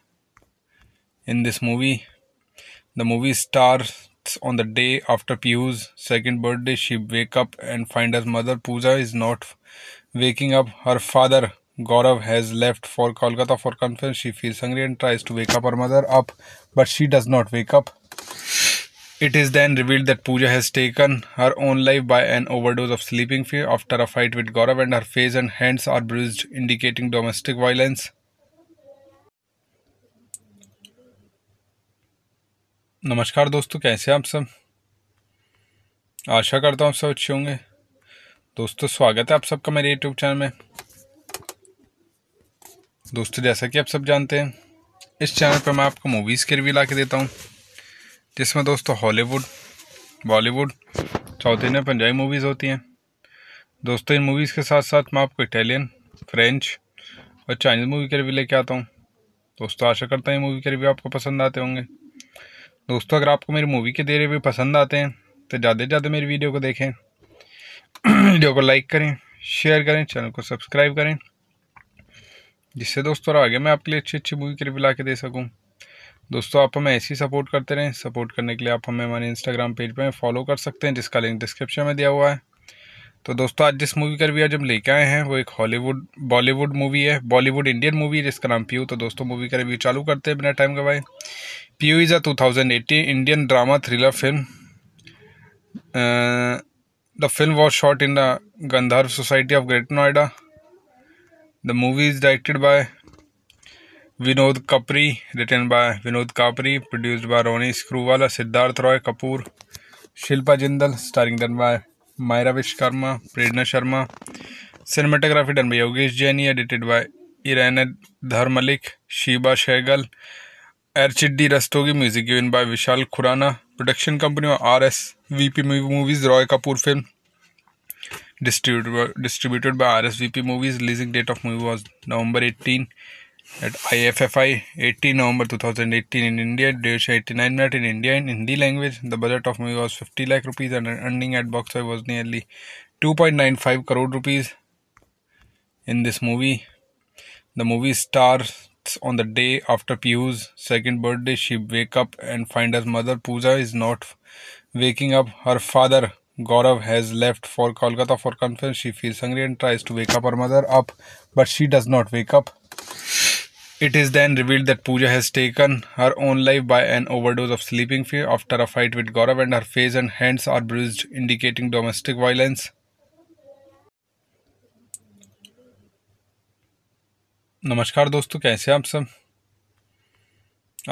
in this movie. The movie stars on the day after Pooja's second birthday. She wake up and find her mother Pooja is not waking up. Her father Gaurav has left for Kolkata for conference. She feels hungry and tries to wake up her mother up, but she does not wake up. It is then revealed that Pooja has taken her own life by an overdose of sleeping fear after a fight with Gaurav and her face and hands are bruised, indicating domestic violence. नमस्कार दोस्तों कैसे हैं आप सब आशा करता हूँ आप सब अच्छे होंगे दोस्तों स्वागत है आप सबका मेरे यूट्यूब चैनल में दोस्तों जैसा कि आप सब जानते हैं इस चैनल पर मैं आपको मूवीज़ के रिव्यू ला के देता हूँ जिसमें दोस्तों Hollywood Bollywood south Indian Punjabi movies होती हैं दोस्तों इन मूवीज़ के साथ साथ मैं आपको इटालियन फ्रेंच और चाइनीज़ मूवी के रिव्यू लेके आता हूँ दोस्तों आशा करता हूँ ये मूवी के रिव्यू आपको पसंद आते होंगे दोस्तों अगर आपको मेरी मूवी के दे रिव्यू पसंद आते हैं तो ज़्यादा से ज़्यादा मेरी वीडियो को देखें वीडियो को लाइक करें शेयर करें चैनल को सब्सक्राइब करें जिससे दोस्तों आगे मैं आपके लिए अच्छी अच्छी मूवी के रिव्यू ला के दे सकूँ दोस्तों आप हमें ऐसी सपोर्ट करते रहें सपोर्ट करने के लिए आप हमें हमारे इंस्टाग्राम पेज पर फॉलो कर सकते हैं जिसका लिंक डिस्क्रिप्शन में दिया हुआ है तो दोस्तों आज जिस मूवी का रिव्यू आज हम लेके आए हैं वो एक हॉलीवुड बॉलीवुड मूवी है बॉलीवुड इंडियन मूवी है जिसका नाम पीयू तो दोस्तों मूवी का रिव्यू चालू करते हैं बिना टाइम गवाए Pihu is a two Indian drama thriller film the film was shot in the Gandhar society of greater Noida the movie is directed by Vinod Kapri written by Vinod Kapri produced by Ronnie Screwvala Siddharth Roy Kapur Shilpa Jindal starring done by Myra Vishwakarma Prerna Sharma cinematography done by Yogesh Jaini edited by Iran Dhar Malik Sheeba Sehgal एरचिडी Rastogi music given by Vishal Khurana production company R S V P movies Roy Kapur film distributed by R S V P movies releasing date of movie was November eighteen at IFFI 18 November 2018 in India, Desh 89 minute in India in Hindi language. The budget of movie was 50 lakh rupees and earning at box office was nearly 2.95 crore rupees in this movie. The movie starts on the day after Piyu's second birthday. She wake up and find her mother Pooja is not waking up. Her father Gaurav has left for Kolkata for conference. She feels hungry and tries to wake up her mother up, but she does not wake up. It is then revealed that Pooja has taken her own life by an overdose of sleeping fear after a fight with Gaurav and her face and hands are bruised, indicating domestic violence. नमस्कार दोस्तों कैसे हैं आप सब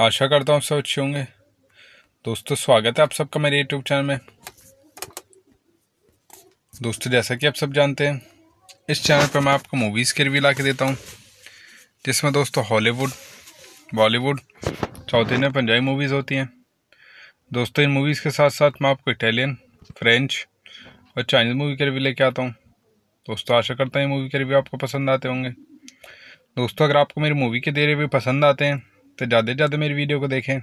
आशा करता हूँ आप सब अच्छे होंगे दोस्तों स्वागत है आप सबका मेरे यूट्यूब चैनल में दोस्तों जैसा कि आप सब जानते हैं इस चैनल पर मैं आपको मूवीज़ के रिव्यू ला के देता हूँ जिसमें दोस्तों Hollywood Bollywood south Indian Punjabi movies होती हैं दोस्तों इन मूवीज़ के साथ साथ मैं आपको इटालियन फ्रेंच और चाइनीज़ मूवी के रिव्यू लेके आता हूँ दोस्तों आशा करता हूँ मूवी के रिव्यू आपको पसंद आते होंगे दोस्तों अगर आपको मेरी मूवी के दे रिव्यू पसंद आते हैं तो ज़्यादा से ज़्यादा मेरी वीडियो को देखें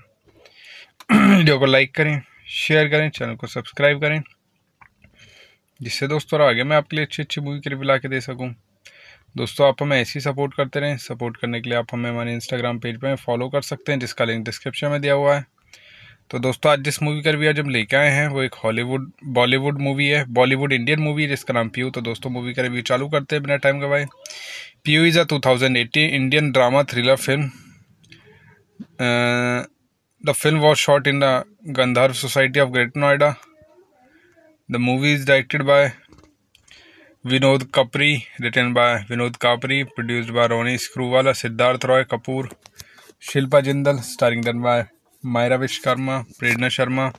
वीडियो को लाइक करें शेयर करें चैनल को सब्सक्राइब करें जिससे दोस्तों आगे मैं आपके लिए अच्छी अच्छी मूवी के रिव्यू ला के दे सकूँ दोस्तों आप हमें ऐसी सपोर्ट करते रहें सपोर्ट करने के लिए आप हमें हमारे इंस्टाग्राम पेज पर फॉलो कर सकते हैं जिसका लिंक डिस्क्रिप्शन में दिया हुआ है तो दोस्तों आज जिस मूवी का रिव्यू आज हम लेके आए हैं वो एक हॉलीवुड बॉलीवुड मूवी है बॉलीवुड इंडियन मूवी है जिसका नाम पीयू तो दोस्तों मूवी का रिव्यू चालू करते हैं बिना टाइम गवाए Pihu is a 2018 Indian drama thriller film the film was shot in the Gandhar society of greater Noida the movie is directed by Vinod Kapri written by Vinod Kapri produced by Ronnie Screwvala Siddharth Roy Kapur Shilpa Jindal starring done by Myra Vishwakarma Prerna Sharma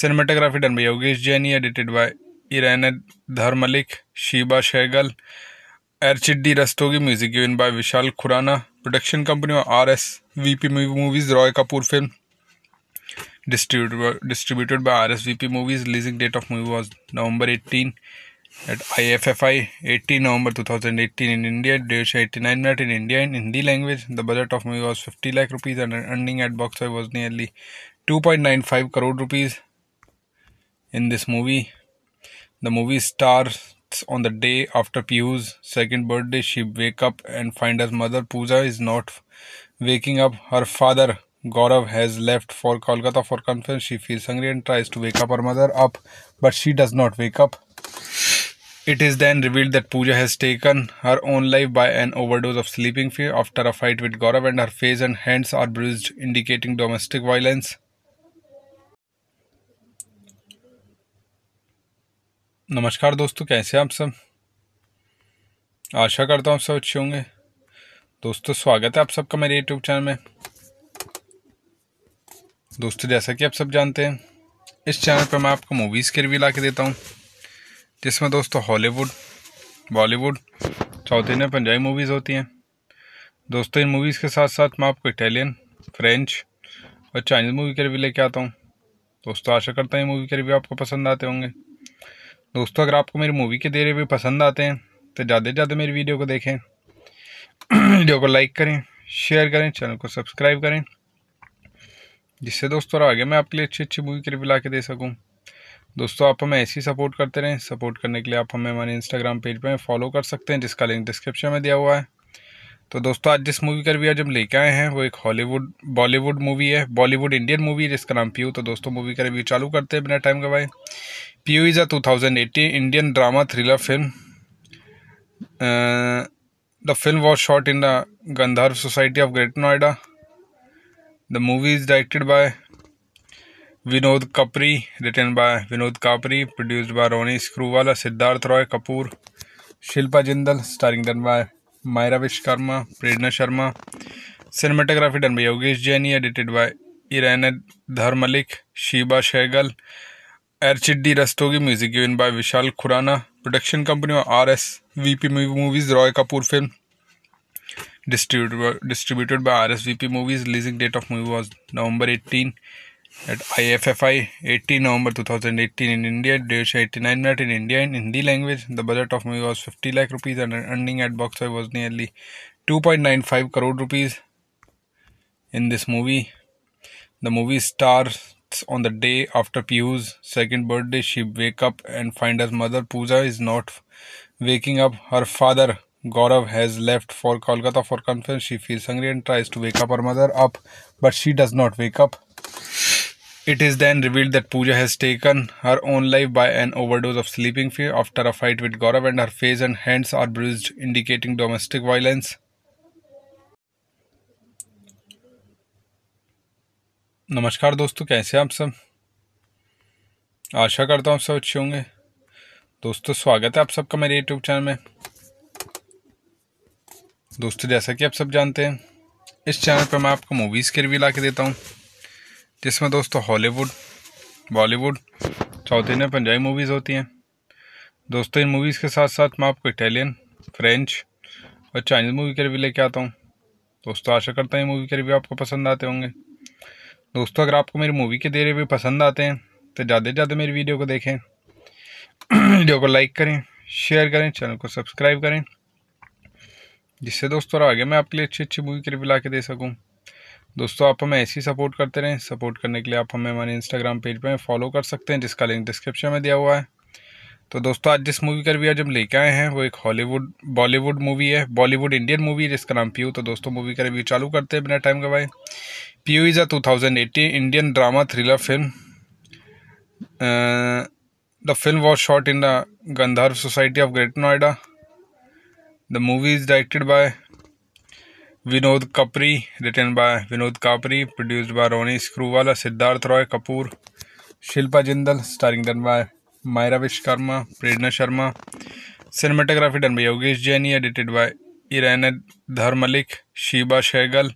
cinematography done by Yogesh Jaini edited by Iran Dhar Malik Sheeba Sehgal एरचिडी Rastogi music given by Vishal Khurana production company R S V P movies Roy Kapur film distributed by R S V P movies releasing date of movie was November eighteen at IFFI 18 November 2018 in India, Desh 89 minute in India in Hindi language. The budget of movie was 50 lakh rupees and earning at box office was nearly 2.95 crore rupees in this movie. The movie starts on the day after Piyu's second birthday. She wake up and find her mother Pooja is not waking up. Her father Gaurav has left for Kolkata for conference. She feels hungry and tries to wake up her mother up, but she does not wake up. It is then revealed that Pooja has taken her own life by an overdose of sleeping fear after a fight with Gaurav and her face and hands are bruised, indicating domestic violence. नमस्कार दोस्तों कैसे हैं आप सब आशा करता हूँ आप सब अच्छे होंगे दोस्तों स्वागत है आप सबका मेरे यूट्यूब चैनल में दोस्तों जैसा कि आप सब जानते हैं इस चैनल पर मैं आपको मूवीज़ के रिव्यू ला के देता हूँ जिसमें दोस्तों Hollywood Bollywood south Indian Punjabi movies होती हैं दोस्तों इन मूवीज़ के साथ साथ मैं आपको इटालियन फ्रेंच और चाइनीज़ मूवी के रिव्यू लेके आता हूँ दोस्तों आशा करता हूँ मूवी के रिव्यू आपको पसंद आते होंगे दोस्तों अगर आपको मेरी मूवी के दे रिव्यू पसंद आते हैं तो ज़्यादा से ज़्यादा मेरी वीडियो को देखें वीडियो को लाइक करें शेयर करें चैनल को सब्सक्राइब करें जिससे दोस्तों आगे मैं आपके लिए अच्छी अच्छी मूवी के रिव्यू ला के दे सकूँ दोस्तों आप हमें ऐसी सपोर्ट करते रहें सपोर्ट करने के लिए आप हमें हमारे इंस्टाग्राम पेज पर फॉलो कर सकते हैं जिसका लिंक डिस्क्रिप्शन में दिया हुआ है तो दोस्तों आज जिस मूवी का रिव्यू आज हम लेके आए हैं वो एक हॉलीवुड बॉलीवुड मूवी है बॉलीवुड इंडियन मूवी है जिसका नाम पीयू तो दोस्तों मूवी का रिव्यू चालू करते हैं बिना टाइम गवाए Pihu is a two Indian drama thriller film the film was shot in the Gandhar society of greater Noida the movie is directed by Vinod Kapri written by Vinod Kapri produced by Ronnie Screwvala Siddharth Roy Kapur Shilpa Jindal starring done by Myra Vishwakarma Prerna Sharma cinematography done by Yogesh Jaini edited by Iran Dhar Malik Sheeba Sehgal एरचिडी Rastogi music given by Vishal Khurana production company R S V P movies Roy Kapur film distributed by R S V P movies releasing date of movie was November eighteen at IFFI 18 November 2018 in India, Desh 89 minute in India in Hindi language. The budget of movie was 50 lakh rupees and earning at box office was nearly 2.95 crore rupees in this movie. The movie starts on the day after Piyu's second birthday. She wake up and find her mother Pooja is not waking up. Her father Gaurav has left for Kolkata for conference. She feels hungry and tries to wake up her mother up, but she does not wake up. It is then revealed that Pooja has taken her own life by an overdose of sleeping fear after a fight with Gaurav and her face and hands are bruised indicating domestic violence. नमस्कार दोस्तों कैसे हैं आप सब आशा करता हूँ आप सब अच्छे होंगे दोस्तों स्वागत है आप सबका मेरे यूट्यूब चैनल में दोस्तों जैसा कि आप सब जानते हैं इस चैनल पर मैं आपको मूवीज़ के रिव्यू ला के देता हूँ जिसमें दोस्तों Hollywood Bollywood south Indian Punjabi movies होती हैं दोस्तों इन मूवीज़ के साथ साथ मैं आपको इटालियन फ्रेंच और चाइनीज़ मूवी के रिव्यू लेके आता हूँ दोस्तों आशा करता हूँ मूवी के रिव्यू आपको पसंद आते होंगे दोस्तों अगर आपको मेरी मूवी के दे रिव्यू पसंद आते हैं तो ज़्यादा से ज़्यादा मेरी वीडियो को देखें वीडियो को लाइक करें शेयर करें चैनल को सब्सक्राइब करें जिससे दोस्तों आगे मैं आपके लिए अच्छी अच्छी मूवी के रिव्यू ला के दे सकूँ दोस्तों आप हमें ऐसी सपोर्ट करते रहें सपोर्ट करने के लिए आप हमें हमारे इंस्टाग्राम पेज पर फॉलो कर सकते हैं जिसका लिंक डिस्क्रिप्शन में दिया हुआ है तो दोस्तों आज जिस मूवी का रिव्यू आज हम लेके आए हैं वो एक हॉलीवुड बॉलीवुड मूवी है बॉलीवुड इंडियन मूवी है जिसका नाम पीयू तो दोस्तों मूवी का रिव्यू चालू करते हैं बिना टाइम गवाए Pihu is a two Indian drama thriller film the film was shot in the Gandhar society of greater Noida the movie is directed by Vinod Kapri written by Vinod Kapri produced by Ronnie Screwvala Siddharth Roy Kapur Shilpa Jindal starring done by Myra Vishwakarma Prerna Sharma cinematography done by Yogesh Jaini edited by Iran Dhar Malik Sheeba Sehgal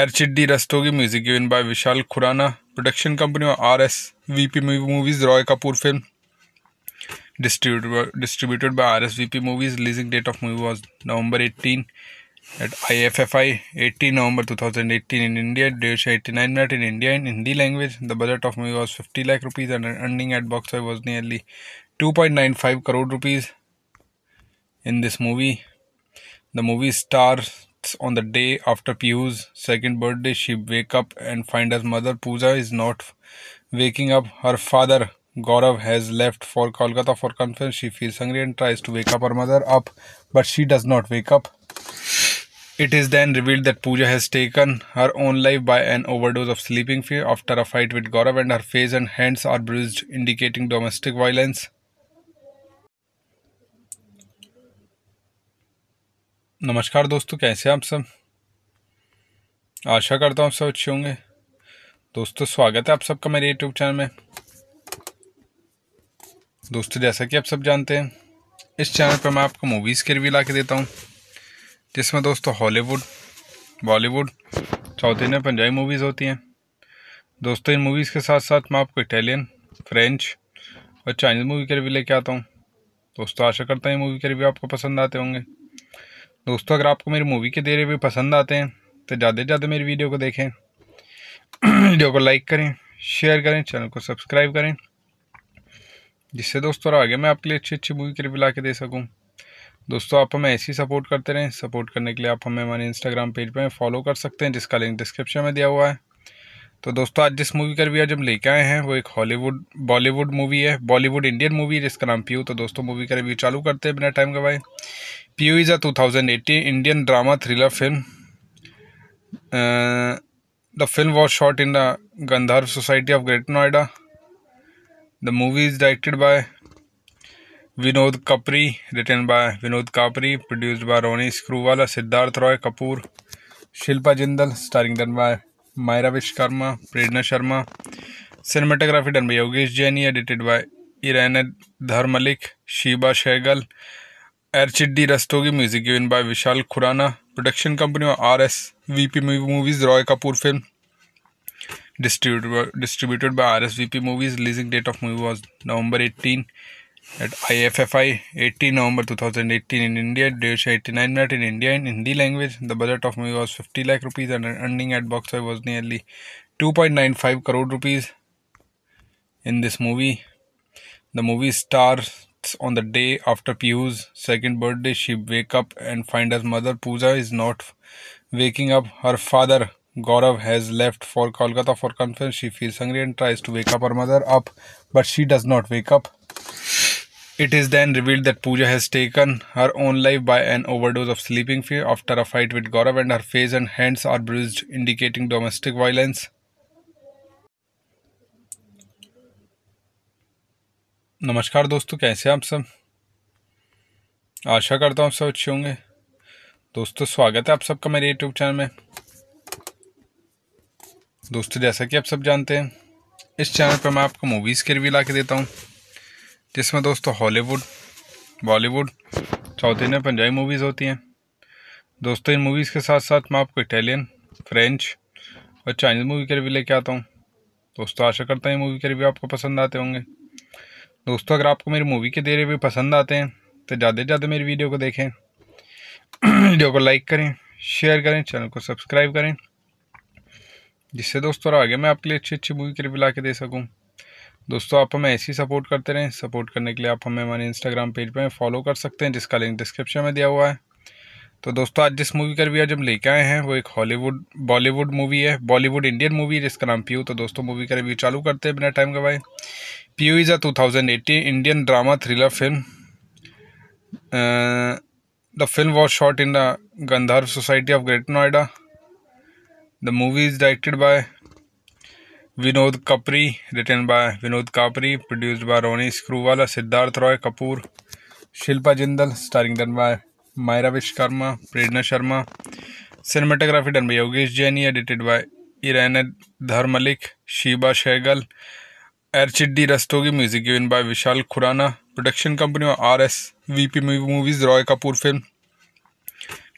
एरचिडी Rastogi music given by Vishal Khurana production company R S V P movies Roy Kapur film distributed by R S V P movies releasing date of movie was November eighteen at IFFI 18 November 2018 in India, Desh 89 minute in India in Hindi language. The budget of movie was 50 lakh rupees and earning at box office was nearly 2.95 crore rupees in this movie. The movie starts on the day after Piyush's second birthday. She wake up and find her mother Pooja is not waking up. Her father Gaurav has left for Kolkata for conference. She feels hungry and tries to wake up her mother up, but she does not wake up. It is then revealed that Pooja has taken her own life by an overdose of sleeping fear after a fight with Gaurav and her face and hands are bruised indicating domestic violence. नमस्कार दोस्तों कैसे हैं आप सब आशा करता हूँ आप सब अच्छे होंगे दोस्तों स्वागत है आप सबका मेरे यूट्यूब चैनल में दोस्तों जैसा कि आप सब जानते हैं इस चैनल पर मैं आपको मूवीज़ के रिव्यू ला के देता हूँ जिसमें दोस्तों Hollywood Bollywood south Indian Punjabi movies होती हैं दोस्तों इन मूवीज़ के साथ साथ मैं आपको इटालियन फ्रेंच और चाइनीज़ मूवी के रिव्यू लेके आता हूँ दोस्तों आशा करता हूँ मूवी के रिव्यू आपको पसंद आते होंगे दोस्तों अगर आपको मेरी मूवी के दे रिव्यू पसंद आते हैं तो ज़्यादा से ज़्यादा मेरी वीडियो को देखें वीडियो को लाइक करें शेयर करें चैनल को सब्सक्राइब करें जिससे दोस्तों आगे मैं आपके लिए अच्छी अच्छी मूवी के रिव्यू ला के दे सकूँ दोस्तों आप हमें ऐसी सपोर्ट करते रहें सपोर्ट करने के लिए आप हमें हमारे इंस्टाग्राम पेज पर फॉलो कर सकते हैं जिसका लिंक डिस्क्रिप्शन में दिया हुआ है तो दोस्तों आज जिस मूवी का रिव्यू आज हम लेके आए हैं वो एक हॉलीवुड बॉलीवुड मूवी है बॉलीवुड इंडियन मूवी है जिसका नाम पीयू तो दोस्तों मूवी का रिव्यू चालू करते हैं बिना टाइम गवाए Pihu is a two Indian drama thriller film the film was shot in the Gandhar society of greater Noida the movie is directed by Vinod Kapri written by Vinod Kapri produced by Ronnie Screwvala Siddharth Roy Kapur Shilpa Jindal starring done by Myra Vishwakarma Prerna Sharma cinematography done by Yogesh Jaini edited by Iran Dhar Malik Sheeba Sehgal एरचिडी Rastogi music given by Vishal Khurana production company R S V P movies Roy Kapur film distributed by R S V P movies releasing date of movie was November eighteen at IFFI 18 November 2018 in India, Desh 89 minute in India in Hindi language. The budget of movie was 50 lakh rupees and earning at box office was nearly 2.95 crore rupees in this movie. The movie starts on the day after Piyu's second birthday. She wake up and find her mother Pooja is not waking up. Her father Gaurav has left for Kolkata for conference. She feels hungry and tries to wake up her mother up, but she does not wake up. It is then revealed that Pooja has taken her own life by an overdose of sleeping fear after a fight with Gaurav and her face and hands are bruised indicating domestic violence. नमस्कार दोस्तों कैसे हैं आप सब आशा करता हूँ आप सब अच्छे होंगे दोस्तों स्वागत है आप सबका मेरे यूट्यूब चैनल में दोस्तों जैसा कि आप सब जानते हैं इस चैनल पर मैं आपको मूवीज़ के रिव्यू ला के देता हूँ जिसमें दोस्तों Hollywood Bollywood south Indian Punjabi movies होती हैं दोस्तों इन मूवीज़ के साथ साथ मैं आपको इटालियन फ्रेंच और चाइनीज़ मूवी के रिव्यू लेके आता हूँ दोस्तों आशा करता हूँ मूवी के रिव्यू आपको पसंद आते होंगे दोस्तों अगर आपको मेरी मूवी के दे रिव्यू पसंद आते हैं तो ज़्यादा से ज़्यादा मेरी वीडियो को देखें वीडियो को लाइक करें शेयर करें चैनल को सब्सक्राइब करें जिससे दोस्तों आगे मैं आपके लिए अच्छी अच्छी मूवी के रिव्यू ला के दे सकूँ दोस्तों आप हमें ऐसी सपोर्ट करते रहें सपोर्ट करने के लिए आप हमें हमारे इंस्टाग्राम पेज पर फॉलो कर सकते हैं जिसका लिंक डिस्क्रिप्शन में दिया हुआ है तो दोस्तों आज जिस मूवी का रिव्यू आज हम लेके आए हैं वो एक हॉलीवुड बॉलीवुड मूवी है बॉलीवुड इंडियन मूवी है जिसका नाम पीयू तो दोस्तों मूवी का रिव्यू चालू करते हैं बिना टाइम गवाए Pihu is a two Indian drama thriller film the film was shot in the Gandhar society of greater Noida the movie is directed by Vinod Kapri written by Vinod Kapri produced by Ronnie Screwvala Siddharth Roy Kapur Shilpa Jindal starring done by Myra Vishwakarma Prerna Sharma cinematography done by Yogesh Jaini edited by Iran Dhar Malik Sheeba Sehgal एरचिडी Rastogi music given by Vishal Khurana production company R S V P movies Roy Kapur film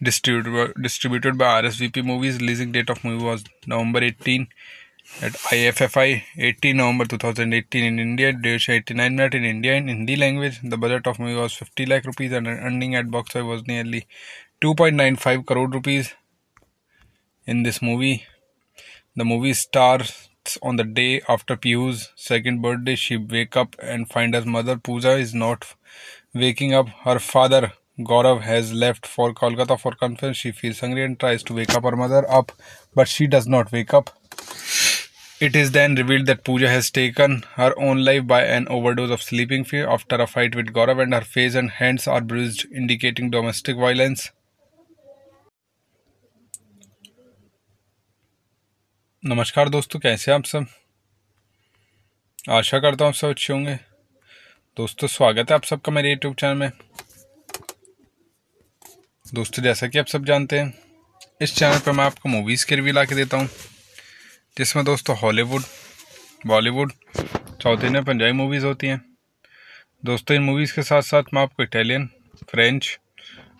distributed by R S V P movies releasing date of movie was November eighteen at IFFI 18 November 2018 in India, Desh 89 minute in India in Hindi language. The budget of movie was 50 lakh rupees and earning at box office was nearly 2.95 crore rupees in this movie. The movie starts on the day after Piyu's second birthday. She wake up and find her mother Pooja is not waking up. Her father Gaurav has left for Kolkata for conference. She feels hungry and tries to wake up her mother up, but she does not wake up. It is then revealed that Pooja has taken her own life by an overdose of sleeping fear after a fight with Gaurav and her face and hands are bruised indicating domestic violence. नमस्कार दोस्तों कैसे हैं आप सब आशा करता हूँ आप सब अच्छे होंगे दोस्तों स्वागत है आप सबका मेरे यूट्यूब चैनल में दोस्तों जैसा कि आप सब जानते हैं इस चैनल पर मैं आपको मूवीज़ के रिव्यू ला के देता हूँ जिसमें दोस्तों Hollywood Bollywood south Indian Punjabi movies होती हैं दोस्तों इन मूवीज़ के साथ साथ मैं आपको इटालियन फ्रेंच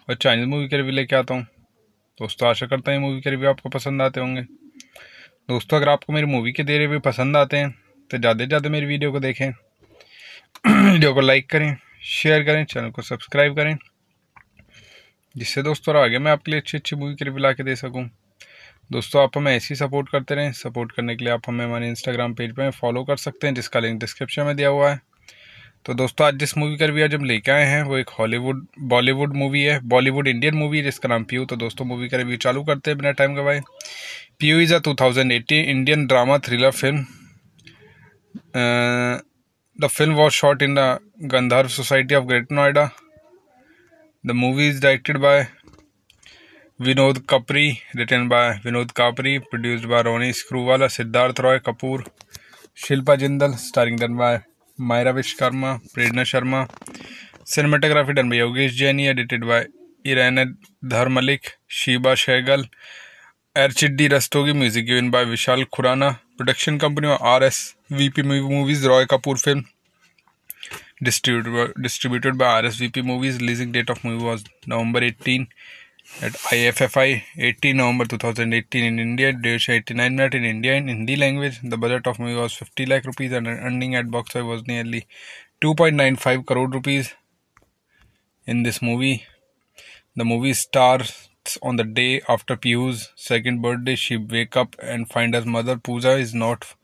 और चाइनीज़ मूवी के रिव्यू लेके आता हूँ दोस्तों आशा करता हूँ मूवी के रिव्यू आपको पसंद आते होंगे दोस्तों अगर आपको मेरी मूवी के दे रिव्यू पसंद आते हैं तो ज़्यादा से ज़्यादा मेरी वीडियो को देखें वीडियो को लाइक करें शेयर करें चैनल को सब्सक्राइब करें जिससे दोस्तों आगे मैं आपके लिए अच्छी अच्छी मूवी के रिव्यू ला के दे सकूँ दोस्तों आप हमें ऐसी सपोर्ट करते रहें सपोर्ट करने के लिए आप हमें हमारे इंस्टाग्राम पेज पर फॉलो कर सकते हैं जिसका लिंक डिस्क्रिप्शन में दिया हुआ है तो दोस्तों आज जिस मूवी का रिव्यू आज हम लेके आए हैं वो एक हॉलीवुड बॉलीवुड मूवी है बॉलीवुड इंडियन मूवी है जिसका नाम पीयू तो दोस्तों मूवी का रिव्यू चालू करते हैं बिना टाइम गवाए Pihu is a two Indian drama thriller film the film was shot in the Gandhar society of greater Noida the movie is directed by Vinod Kapri written by Vinod Kapri produced by Ronnie Screwvala Siddharth Roy Kapur Shilpa Jindal starring done by Myra Vishwakarma Prerna Sharma cinematography done by Yogesh Jaini edited by Iran Dhar Malik Sheeba Sehgal एरचिडी Rastogi music given by Vishal Khurana production company R S V P movies Roy Kapur film distributed by R S V P movies releasing date of movie was November eighteen at IFFI 18 November 2018 in India, Desh 89 minute in India in Hindi language. The budget of movie was 50 lakh rupees and earning at box office was nearly 2.95 crore rupees in this movie. The movie starts on the day after Piyu's second birthday. She wake up and find her mother Pooja is not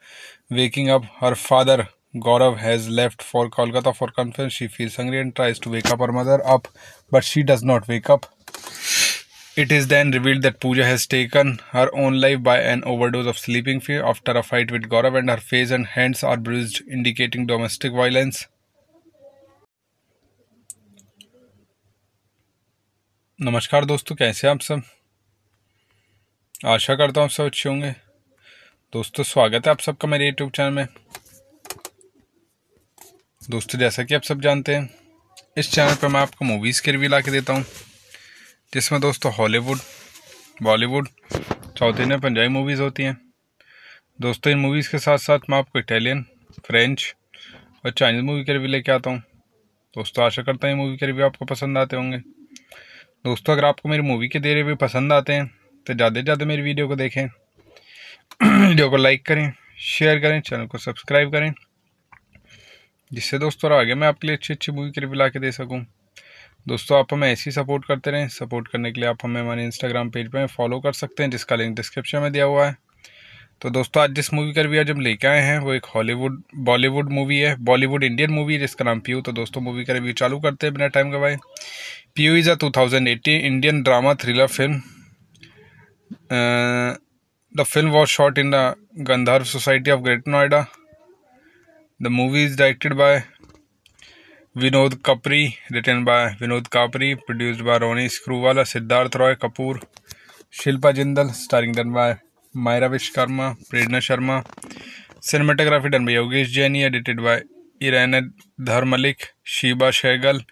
waking up. Her father Gaurav has left for Kolkata for conference. She feels hungry and tries to wake up her mother up, but she does not wake up. It is then revealed that Pooja has taken her own life by an overdose of sleeping fear after a fight with Gaurav and her face and hands are bruised indicating domestic violence. नमस्कार दोस्तों कैसे हैं आप सब आशा करता हूँ आप सब अच्छे होंगे दोस्तों स्वागत है आप सबका मेरे यूट्यूब चैनल में दोस्तों जैसा कि आप सब जानते हैं इस चैनल पर मैं आपको मूवीज़ के रिव्यू ला के देता हूँ जिसमें दोस्तों Hollywood Bollywood south Indian Punjabi movies होती हैं दोस्तों इन मूवीज़ के साथ साथ मैं आपको इटालियन फ्रेंच और चाइनीज़ मूवी के रिव्यू लेके आता हूँ दोस्तों आशा करता हूँ मूवी के रिव्यू आपको पसंद आते होंगे दोस्तों अगर आपको मेरी मूवी के दे रिव्यू पसंद आते हैं तो ज़्यादा से ज़्यादा मेरी वीडियो को देखें वीडियो को लाइक करें शेयर करें चैनल को सब्सक्राइब करें जिससे दोस्तों आगे मैं आपके लिए अच्छी अच्छी मूवी के रिव्यू ला के दे सकूँ दोस्तों आप हमें ऐसी सपोर्ट करते रहें सपोर्ट करने के लिए आप हमें हमारे इंस्टाग्राम पेज पर फॉलो कर सकते हैं जिसका लिंक डिस्क्रिप्शन में दिया हुआ है तो दोस्तों आज जिस मूवी का रिव्यू आज हम लेके आए हैं वो एक हॉलीवुड बॉलीवुड मूवी है बॉलीवुड इंडियन मूवी है जिसका नाम पीयू तो दोस्तों मूवी का रिव्यू चालू करते हैं बिना टाइम गवाए Pihu is a two Indian drama thriller film the film was shot in the Gandhar society of greater Noida the movie is directed by Vinod Kapri written by Vinod Kapri produced by Ronnie Screwvala Siddharth Roy Kapur Shilpa Jindal starring done by Myra Vishwakarma Prerna Sharma cinematography done by Yogesh Jaini edited by Iran Dhar Malik Sheeba Sehgal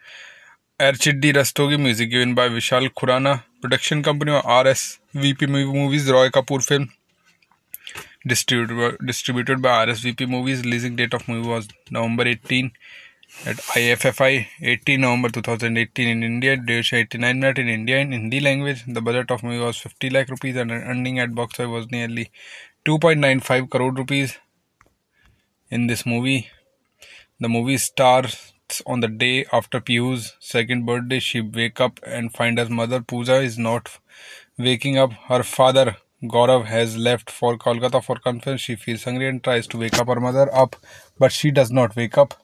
एरचिडी Rastogi music given by Vishal Khurana production company R S V P movies Roy Kapur film distributed by R S V P movies releasing date of movie was November eighteen at IFFI 18 November 2018 in India, Desh 89 minute in India in Hindi language. The budget of movie was 50 lakh rupees and earning at box office was nearly 2.95 crore rupees in this movie. The movie starts on the day after Piyu's second birthday. She wake up and find her mother Pooja is not waking up. Her father Gaurav has left for Kolkata for conference. She feels hungry and tries to wake up her mother up, but she does not wake up.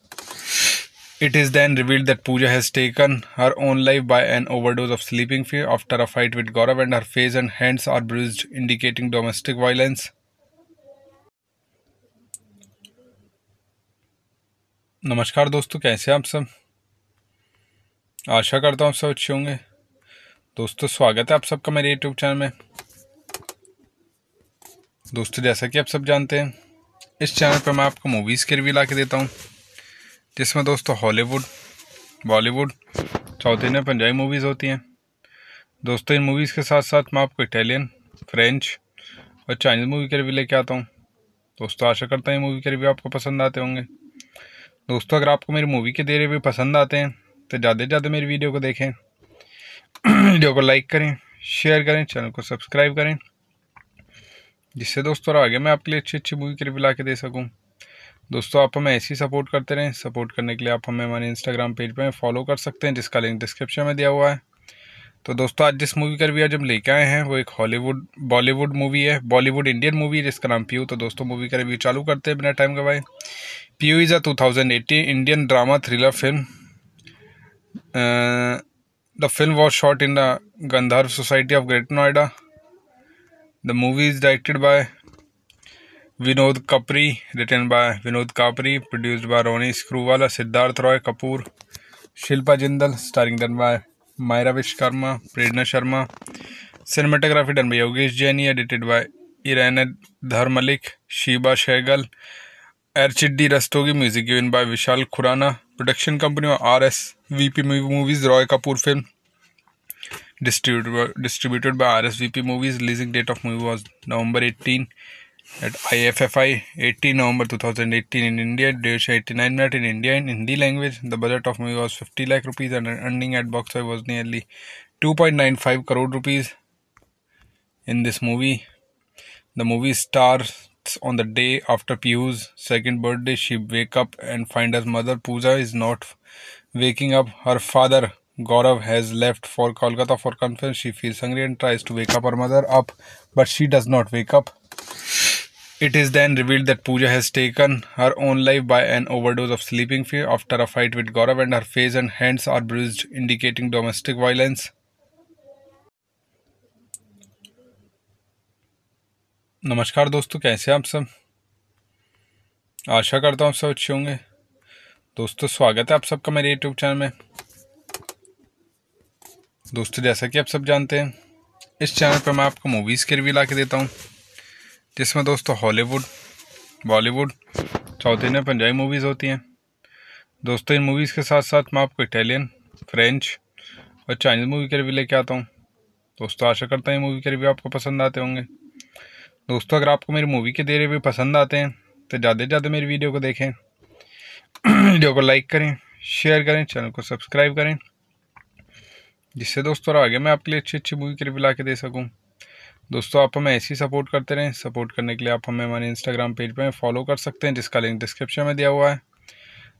It is then revealed that Pooja has taken her own life by an overdose of sleeping fear after a fight with Gaurav and her face and hands are bruised indicating domestic violence. नमस्कार दोस्तों कैसे हैं आप सब आशा करता हूँ आप सब अच्छे होंगे दोस्तों स्वागत है आप सबका मेरे यूट्यूब चैनल में दोस्तों जैसा कि आप सब जानते हैं इस चैनल पर मैं आपको मूवीज़ के रिव्यू ला के देता हूँ जिसमें दोस्तों Hollywood Bollywood south Indian Punjabi movies होती हैं दोस्तों इन मूवीज़ के साथ साथ मैं आपको इटालियन फ्रेंच और चाइनीज़ मूवी के रिव्यू लेके आता हूँ दोस्तों आशा करता हूँ मूवी के रिव्यू आपको पसंद आते होंगे दोस्तों अगर आपको मेरी मूवी के दे रिव्यू पसंद आते हैं तो ज़्यादा से ज़्यादा मेरी वीडियो को देखें वीडियो को लाइक करें शेयर करें चैनल को सब्सक्राइब करें जिससे दोस्तों आगे मैं आपके लिए अच्छी अच्छी मूवी के रिव्यू ला के दे सकूँ दोस्तों आप हमें ऐसी सपोर्ट करते रहें सपोर्ट करने के लिए आप हमें हमारे इंस्टाग्राम पेज पर फॉलो कर सकते हैं जिसका लिंक डिस्क्रिप्शन में दिया हुआ है तो दोस्तों आज जिस मूवी का रिव्यू आज हम लेके आए हैं वो एक हॉलीवुड बॉलीवुड मूवी है बॉलीवुड इंडियन मूवी है जिसका नाम पीयू तो दोस्तों मूवी का रिव्यू चालू करते हैं बिना टाइम गवाए Pihu is a 2018 Indian drama thriller film the film was shot in the Gandhar society of greater Noida the movie is directed by Vinod Kapri written by Vinod Kapri produced by Ronnie Screwvala Siddharth Roy Kapur Shilpa Jindal starring done by Myra Vishwakarma Prerna Sharma cinematography done by Yogesh Jaini edited by Iran Dhar Malik Sheeba Sehgal एरचिडी Rastogi music given by Vishal Khurana production company R S V P movies Roy Kapur film distributed by R S V P movies releasing date of movie was November eighteen at IFFI 18 November 2018 in India, Desh 89 minute in India in Hindi language. The budget of movie was 50 lakh rupees and earning at box office was nearly 2.95 crore rupees in this movie. The movie stars on the day after Piyu's second birthday. She wake up and find her mother Pooja is not waking up. Her father Gaurav has left for Kolkata for conference. She feels hungry and tries to wake up her mother up, but she does not wake up. It is then revealed that Pooja has taken her own life by an overdose of sleeping fear after a fight with Gaurav and her face and hands are bruised, indicating domestic violence. नमस्कार दोस्तों कैसे हैं आप सब आशा करता हूँ आप सब अच्छे होंगे दोस्तों स्वागत है आप सबका मेरे यूट्यूब चैनल में दोस्तों जैसा कि आप सब जानते हैं इस चैनल पर मैं आपको मूवीज़ के रिव्यू ला के देता हूँ जिसमें दोस्तों Hollywood Bollywood south Indian Punjabi movies होती हैं दोस्तों इन मूवीज़ के साथ साथ मैं आपको इटालियन फ्रेंच और चाइनीज़ मूवी के रिव्यू लेके आता हूँ दोस्तों आशा करता हूँ मूवी के रिव्यू आपको पसंद आते होंगे दोस्तों अगर आपको मेरी मूवी के दे रिव्यू पसंद आते हैं तो ज़्यादा से ज़्यादा मेरी वीडियो को देखें वीडियो को लाइक करें शेयर करें चैनल को सब्सक्राइब करें जिससे दोस्तों आगे मैं आपके लिए अच्छी अच्छी मूवी के रिव्यू ला के दे सकूँ दोस्तों आप हमें ऐसी सपोर्ट करते रहें सपोर्ट करने के लिए आप हमें हमारे इंस्टाग्राम पेज पर फॉलो कर सकते हैं जिसका लिंक डिस्क्रिप्शन में दिया हुआ है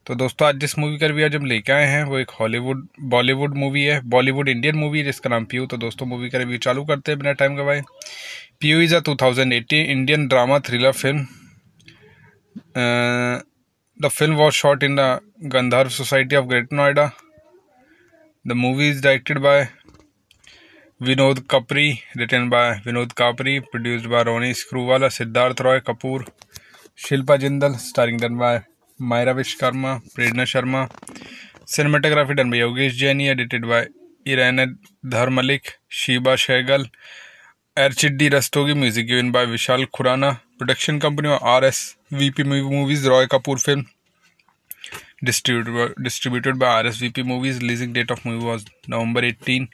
तो दोस्तों आज जिस मूवी का रिव्यू आज हम लेके आए हैं वो एक हॉलीवुड बॉलीवुड मूवी है बॉलीवुड इंडियन मूवी है जिसका नाम पीयू तो दोस्तों मूवी का रिव्यू चालू करते हैं बिना टाइम गवाए Pihu is a eighteen Indian drama thriller film the film was shot in the Gandhar society of greater Noida the movie is directed by Vinod Kapri written by Vinod Kapri produced by Ronnie Screwvala Siddharth Roy Kapur Shilpa Jindal starring done by Myra Vishwakarma Prerna Sharma cinematography done by Yogesh Jaini edited by Iran Dhar Malik Sheeba Sehgal एरचिडी Rastogi music given by Vishal Khurana production company R S V P movies Roy Kapur film distributed by R S V P movies releasing date of movie was November eighteen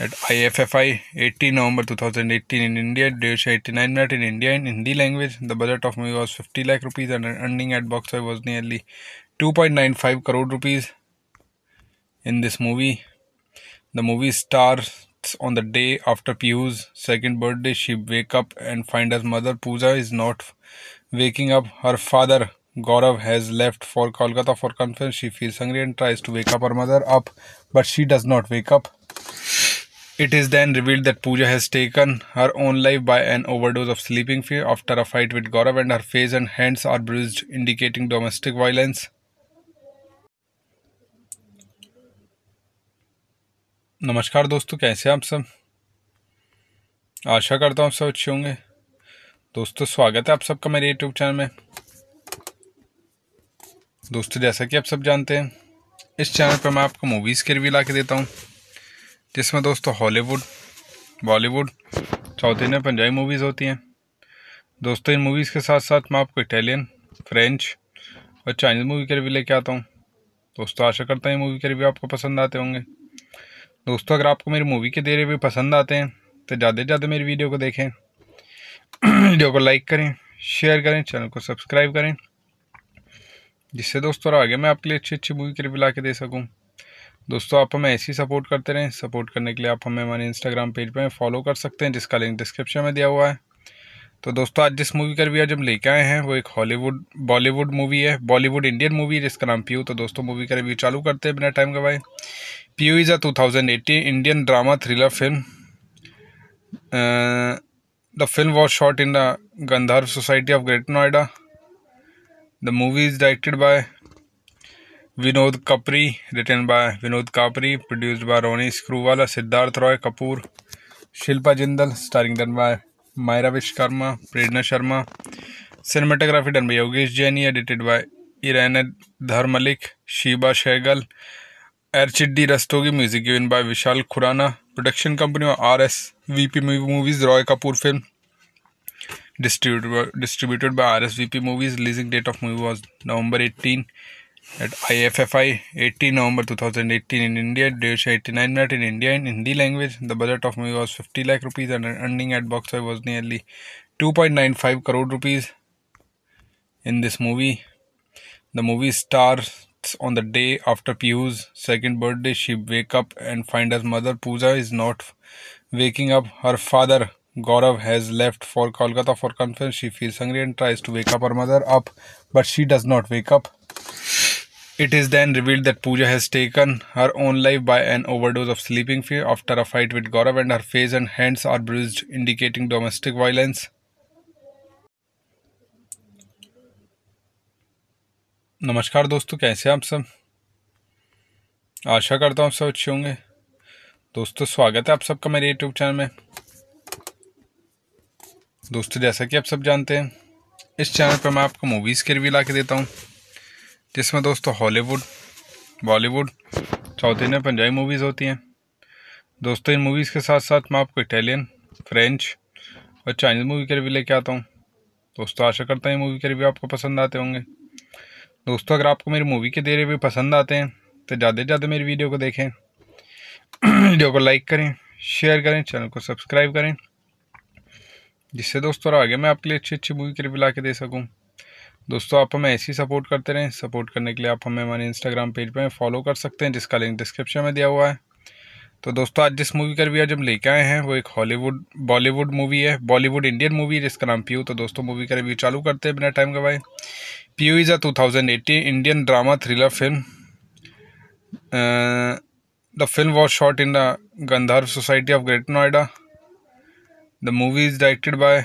at IFFI 18 November 2018 in India, Desh 89 minute in India in Hindi language. The budget of movie was 50 lakh rupees and earning at box office was nearly 2.95 crore rupees in this movie. The movie starts on the day after Piyush's second birthday. She wake up and find her mother Pooja is not waking up. Her father Gaurav has left for Kolkata for conference. She feels hungry and tries to wake up her mother up, but she does not wake up. It is then revealed that Pooja has taken her own life by an overdose of sleeping fear after a fight with Gaurav and her face and hands are bruised indicating domestic violence. नमस्कार दोस्तों कैसे हैं आप सब आशा करता हूँ आप सब अच्छे होंगे दोस्तों स्वागत है आप सबका मेरे यूट्यूब चैनल में दोस्तों जैसा कि आप सब जानते हैं इस चैनल पर मैं आपको मूवीज़ के रिव्यू ला के देता हूँ जिसमें दोस्तों Hollywood Bollywood south Indian Punjabi movies होती हैं दोस्तों इन मूवीज़ के साथ साथ मैं आपको इटालियन फ्रेंच और चाइनीज़ मूवी के रिव्यू लेके आता हूँ दोस्तों आशा करता हूँ मूवी के रिव्यू आपको पसंद आते होंगे दोस्तों अगर आपको मेरी मूवी के दे रिव्यू पसंद आते हैं तो ज़्यादा से ज़्यादा मेरी वीडियो को देखें वीडियो को लाइक करें शेयर करें चैनल को सब्सक्राइब करें जिससे दोस्तों आगे मैं आपके लिए अच्छी अच्छी मूवी के रिव्यू ला के दे सकूँ दोस्तों आप हमें ऐसी सपोर्ट करते रहें सपोर्ट करने के लिए आप हमें हमारे इंस्टाग्राम पेज पर फॉलो कर सकते हैं जिसका लिंक डिस्क्रिप्शन में दिया हुआ है तो दोस्तों आज जिस मूवी का रिव्यू आज हम लेके आए हैं वो एक हॉलीवुड बॉलीवुड मूवी है बॉलीवुड इंडियन मूवी है जिसका नाम पीयू तो दोस्तों मूवी का रिव्यू चालू करते हैं बिना टाइम गवाए Pihu is a 2018 Indian drama thriller film the film was shot in the Gandhar society of greater Noida the movie is directed by Vinod Kapri written by Vinod Kapri produced by Ronnie Screwvala Siddharth Roy Kapur Shilpa Jindal starring done by Myra Vishwakarma Prerna Sharma cinematography done by Yogesh Jaini edited by Iran Dhar Malik Sheeba Sehgal एरचिडी Rastogi music given by Vishal Khurana production company R S V P movies Roy Kapur film distributed by R S V P movies releasing date of movie was November eighteen at IFFI 18 November 2018 in India, Desh 89 minute in India in Hindi language. The budget of movie was 50 lakh rupees and earning at box office was nearly 2.95 crore rupees in this movie. The movie starts on the day after Piyu's second birthday. She wake up and find her mother Pooja is not waking up. Her father Gaurav has left for Kolkata for conference. She feels hungry and tries to wake up her mother up, but she does not wake up. It is then revealed that Pooja has taken her own life by an overdose of sleeping fear after a fight with Gaurav and her face and hands are bruised indicating domestic violence. नमस्कार दोस्तों कैसे हैं आप सब आशा करता हूँ आप सब अच्छे होंगे दोस्तों स्वागत है आप सबका मेरे यूट्यूब चैनल में दोस्तों जैसा कि आप सब जानते हैं इस चैनल पर मैं आपको मूवीज़ के रिव्यू ला के देता हूँ जिसमें दोस्तों Hollywood Bollywood south Indian Punjabi movies होती हैं दोस्तों इन मूवीज़ के साथ साथ मैं आपको इटालियन फ्रेंच और चाइनीज़ मूवी के रिव्यू लेके आता हूँ दोस्तों आशा करता हूँ मूवी के रिव्यू आपको पसंद आते होंगे दोस्तों अगर आपको मेरी मूवी के दे रिव्यू पसंद आते हैं तो ज़्यादा से ज़्यादा मेरी वीडियो को देखें वीडियो को लाइक करें शेयर करें चैनल को सब्सक्राइब करें जिससे दोस्तों आगे मैं आपके लिए अच्छी अच्छी मूवी के रिव्यू ला के दे सकूँ दोस्तों आप हमें ऐसी सपोर्ट करते रहें सपोर्ट करने के लिए आप हमें हमारे इंस्टाग्राम पेज पर फॉलो कर सकते हैं जिसका लिंक डिस्क्रिप्शन में दिया हुआ है तो दोस्तों आज जिस मूवी का रिव्यू आज हम लेके आए हैं वो एक हॉलीवुड बॉलीवुड मूवी है बॉलीवुड इंडियन मूवी है जिसका नाम पीयू तो दोस्तों मूवी का रिव्यू चालू करते हैं बिना टाइम गवाए Pihu is a 2018 Indian drama thriller film the film was shot in the Gandhar society of greater Noida the movie is directed by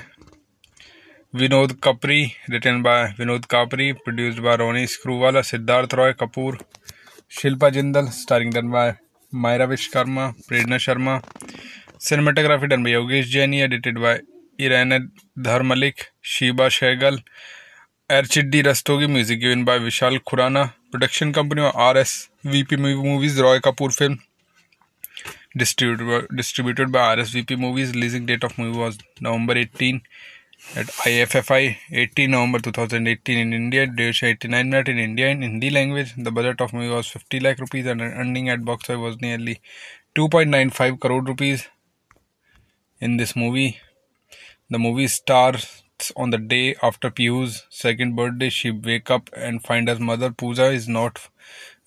Vinod Kapri written by Vinod Kapri produced by Ronnie Screwvala Siddharth Roy Kapur Shilpa Jindal starring done by Myra Vishwakarma Prerna Sharma cinematography done by Yogesh Jaini edited by Iran Dhar Malik Sheeba Sehgal एरचिडी Rastogi music given by Vishal Khurana production company R S V P movies Roy Kapur film distributed by R S V P movies releasing date of movie was November eighteen at IFFI 18 November 2018 in India, Desh 89 minute in India in Hindi language. The budget of movie was 50 lakh rupees and earning at box office was nearly 2.95 crore rupees in this movie. The movie starts on the day after Piyu's second birthday. She wake up and find her mother Pooja is not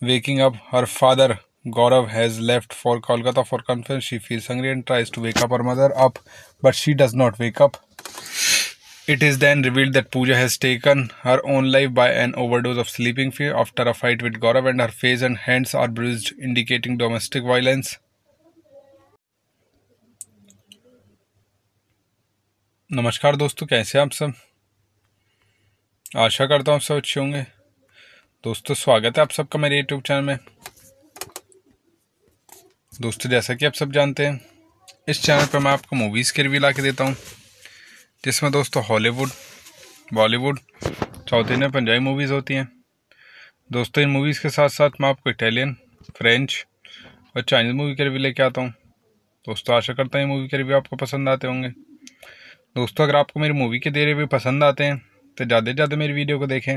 waking up. Her father Gaurav has left for Kolkata for conference. She feels hungry and tries to wake up her mother up, but she does not wake up. It is then revealed that Pooja has taken her own life by an overdose of sleeping fear after a fight with Gaurav and her face and hands are bruised, indicating domestic violence. नमस्कार दोस्तों कैसे हैं आप सब आशा करता हूँ आप सब अच्छे होंगे दोस्तों स्वागत है आप सबका मेरे यूट्यूब चैनल में दोस्तों जैसा कि आप सब जानते हैं इस चैनल पर मैं आपको मूवीज़ के रिव्यू ला के देता हूँ जिसमें दोस्तों Hollywood Bollywood south Indian Punjabi movies होती हैं दोस्तों इन मूवीज़ के साथ साथ मैं आपको इटालियन फ्रेंच और चाइनीज़ मूवी के रिव्यू लेके आता हूँ दोस्तों आशा करता हूँ मूवी के रिव्यू आपको पसंद आते होंगे दोस्तों अगर आपको मेरी मूवी के दे रिव्यू पसंद आते हैं तो ज़्यादा से ज़्यादा मेरी वीडियो को देखें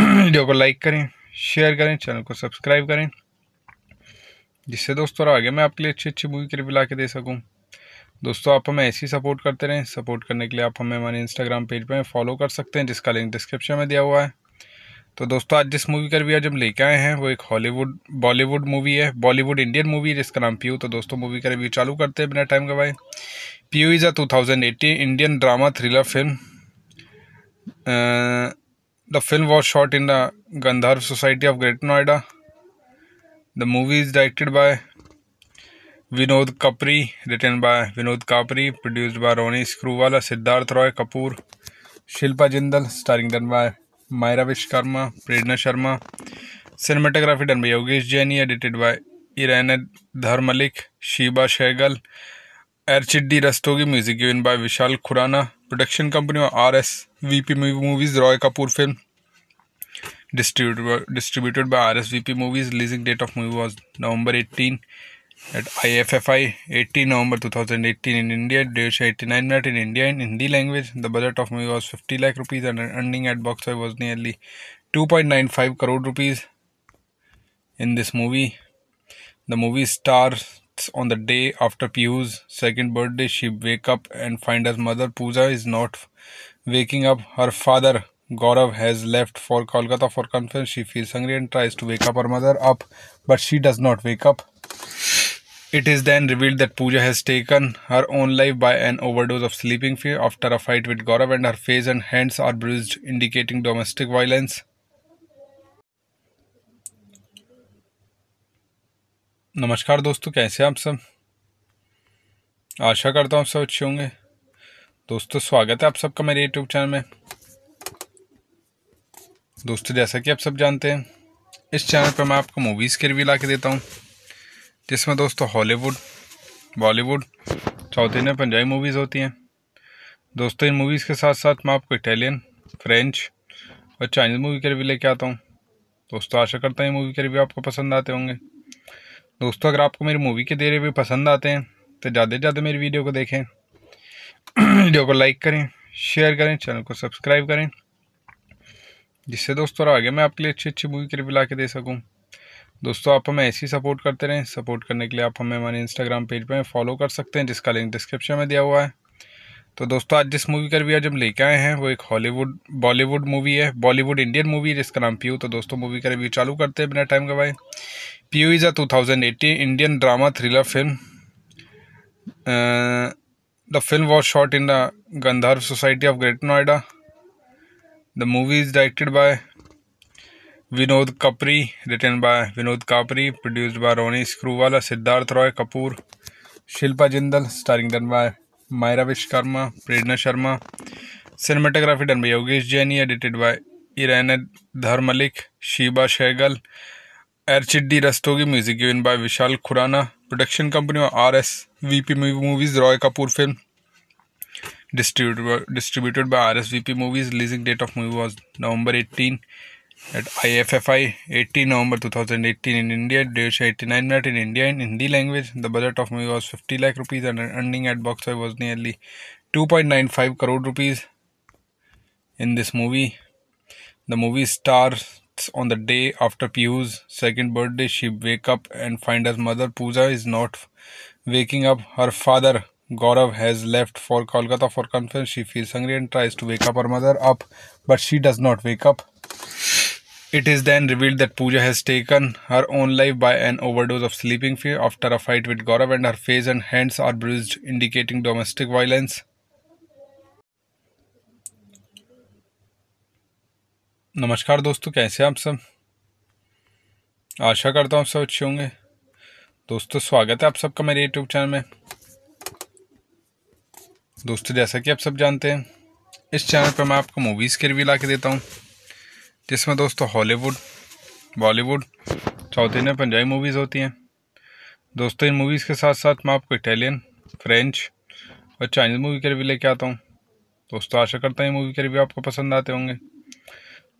वीडियो को लाइक करें शेयर करें चैनल को सब्सक्राइब करें जिससे दोस्तों आगे मैं आपके लिए अच्छी अच्छी मूवी के रिव्यू ला के दे सकूँ दोस्तों आप हमें ऐसी सपोर्ट करते रहें सपोर्ट करने के लिए आप हमें हमारे इंस्टाग्राम पेज पर फॉलो कर सकते हैं जिसका लिंक डिस्क्रिप्शन में दिया हुआ है तो दोस्तों आज जिस मूवी का रिव्यू आज हम लेके आए हैं वो एक हॉलीवुड बॉलीवुड मूवी है बॉलीवुड इंडियन मूवी है जिसका नाम पीयू तो दोस्तों मूवी का रिव्यू चालू करते हैं बिना टाइम गवाए Pihu is a two Indian drama thriller film the film was shot in the Gandhar society of greater Noida the movie is directed by Vinod Kapri written by Vinod Kapri produced by Ronnie Screwvala Siddharth Roy Kapur Shilpa Jindal starring done by Myra Vishwakarma Prerna Sharma cinematography done by Yogesh Jaini edited by Iran Dhar Malik Sheeba Sehgal एरचिडी Rastogi music given by Vishal Khurana production company R S V P movies Roy Kapur film distributed by R S V P movies releasing date of movie was November eighteen at IFFI 18 November 2018 in India, Desh 89 minute in India in Hindi language. The budget of movie was 50 lakh rupees and earning at box office was nearly 2.95 crore rupees in this movie. The movie stars on the day after Piyush's second birthday. She wake up and find her mother Pooja is not waking up. Her father Gaurav has left for Kolkata for conference. She feels hungry and tries to wake up her mother up, but she does not wake up. It is then revealed that Pooja has taken her own life by an overdose of sleeping fear after a fight with Gaurav and her face and hands are bruised, indicating domestic violence. नमस्कार दोस्तों कैसे हैं आप सब आशा करता हूँ आप सब अच्छे होंगे दोस्तों स्वागत है आप सबका मेरे यूट्यूब चैनल में दोस्तों जैसा कि आप सब जानते हैं इस चैनल पर मैं आपको मूवीज़ के रिव्यू ला के देता हूँ जिसमें दोस्तों Hollywood Bollywood south Indian Punjabi movies होती हैं दोस्तों इन मूवीज़ के साथ साथ मैं आपको इटालियन फ्रेंच और चाइनीज़ मूवी के रिव्यू लेके आता हूँ दोस्तों आशा करता हूँ मूवी के रिव्यू आपको पसंद आते होंगे दोस्तों अगर आपको मेरी मूवी के दे रिव्यू पसंद आते हैं तो ज़्यादा से ज़्यादा मेरी वीडियो को देखें वीडियो को लाइक करें शेयर करें चैनल को सब्सक्राइब करें जिससे दोस्तों आगे मैं आपके लिए अच्छी अच्छी मूवी के रिव्यू ला के दे सकूँ दोस्तों आप हमें ऐसी सपोर्ट करते रहें सपोर्ट करने के लिए आप हमें हमारे इंस्टाग्राम पेज पर फॉलो कर सकते हैं जिसका लिंक डिस्क्रिप्शन में दिया हुआ है तो दोस्तों आज जिस मूवी का रिव्यू आज हम लेके आए हैं वो एक हॉलीवुड बॉलीवुड मूवी है बॉलीवुड इंडियन मूवी है जिसका नाम पीयू तो दोस्तों मूवी का रिव्यू चालू करते हैं बिना टाइम गवाए Pihu is a 2018 Indian drama thriller film the film was shot in the Gandhar society of greater Noida the movie is directed by Vinod Kapri written by Vinod Kapri produced by Ronnie Screwvala Siddharth Roy Kapur Shilpa Jindal starring done by Myra Vishwakarma Prerna Sharma cinematography done by Yogesh Jaini edited by Iran Dhar Malik Sheeba Sehgal एरचिडी Rastogi music given by Vishal Khurana production company R S V P movies Roy Kapur film distributed R S V P movies releasing date of movie was November eighteen at IFFI 18 November 2018 in India, Desh 89 minute in India in Hindi language. The budget of movie was 50 lakh rupees and earning at box office was nearly 2.95 crore rupees in this movie. The movie starts on the day after Piyu's second birthday. She wake up and find her mother Pooja is not waking up. Her father Gaurav has left for Kolkata for conference. She feels hungry and tries to wake up her mother up, but she does not wake up. It is then revealed that Pooja has taken her own life by an overdose of sleeping fear after a fight with Gaurav and her face and hands are bruised indicating domestic violence. नमस्कार दोस्तों कैसे हैं आप सब आशा करता हूँ आप सब अच्छे होंगे दोस्तों स्वागत है आप सबका मेरे यूट्यूब चैनल में दोस्तों जैसा कि आप सब जानते हैं इस चैनल पर मैं आपको मूवीज़ के रिव्यू ला के देता हूँ जिसमें दोस्तों Hollywood Bollywood south Indian Punjabi movies होती हैं दोस्तों इन मूवीज़ के साथ साथ मैं आपको इटालियन फ्रेंच और चाइनीज़ मूवी के रिव्यू लेके आता हूँ दोस्तों आशा करता हूँ मूवी के रिव्यू आपको पसंद आते होंगे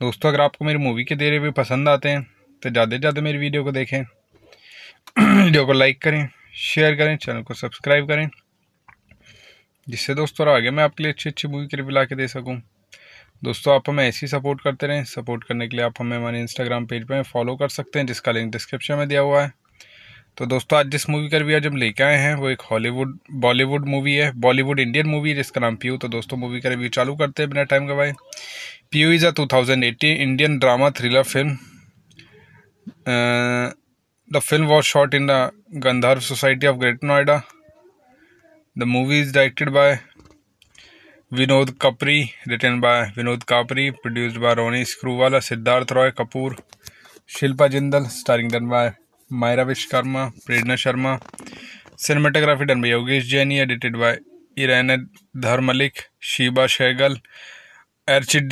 दोस्तों अगर आपको मेरी मूवी के दे रिव्यू पसंद आते हैं तो ज़्यादा से ज़्यादा मेरी वीडियो को देखें वीडियो को लाइक करें शेयर करें चैनल को सब्सक्राइब करें जिससे दोस्तों आगे मैं आपके लिए अच्छी अच्छी मूवी के रिव्यू ला के दे सकूँ दोस्तों आप हमें ऐसी सपोर्ट करते रहें सपोर्ट करने के लिए आप हमें हमारे इंस्टाग्राम पेज पर फॉलो कर सकते हैं जिसका लिंक डिस्क्रिप्शन में दिया हुआ है तो दोस्तों आज जिस मूवी का रिव्यू आज हम लेके आए हैं वो एक हॉलीवुड बॉलीवुड मूवी है बॉलीवुड इंडियन मूवी है जिसका नाम पीयू तो दोस्तों मूवी का रिव्यू चालू करते हैं बिना टाइम गवाए Pihu is a two Indian drama thriller film the film was shot in the Gandhar society of greater Noida the movie is directed by Vinod Kapri written by Vinod Kapri produced by Ronnie Screwvala Siddharth Roy Kapur Shilpa Jindal starring done by Myra Vishwakarma Prerna Sharma cinematography done by Yogesh Jaini edited by Iran Dhar Malik Sheeba Sehgal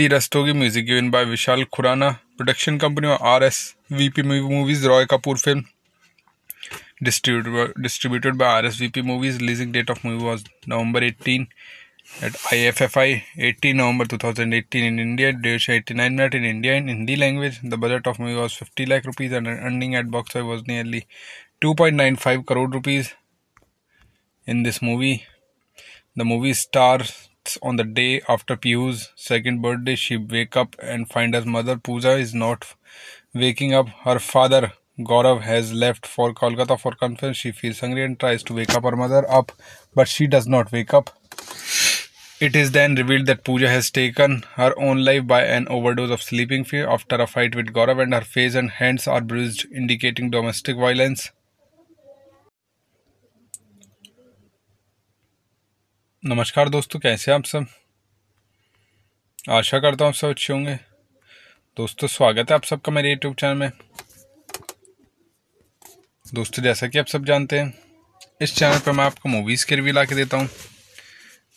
D Rastogi music given by Vishal Khurana production company R S V P movies Roy Kapur film distributed by R S V P movies releasing date of movie was November eighteen at IFFI 18 November 2018 in India, Desh 89 minute in India in Hindi language. The budget of movie was 50 lakh rupees and earning at box office was nearly 2.95 crore rupees in this movie. The movie starts on the day after Piyu's second birthday. She wake up and find her mother Pooja is not waking up. Her father Gaurav has left for Kolkata for conference. She feels hungry and tries to wake up her mother up, but she does not wake up. It is then revealed that Pooja has taken her own life by an overdose of sleeping fear after a fight with Gaurav and her face and hands are bruised, indicating domestic violence. नमस्कार दोस्तों कैसे हैं आप सब आशा करता हूँ आप सब अच्छे होंगे दोस्तों स्वागत है आप सबका मेरे यूट्यूब चैनल में दोस्तों जैसा कि आप सब जानते हैं इस चैनल पर मैं आपको मूवीज़ के रिव्यू ला के देता हूँ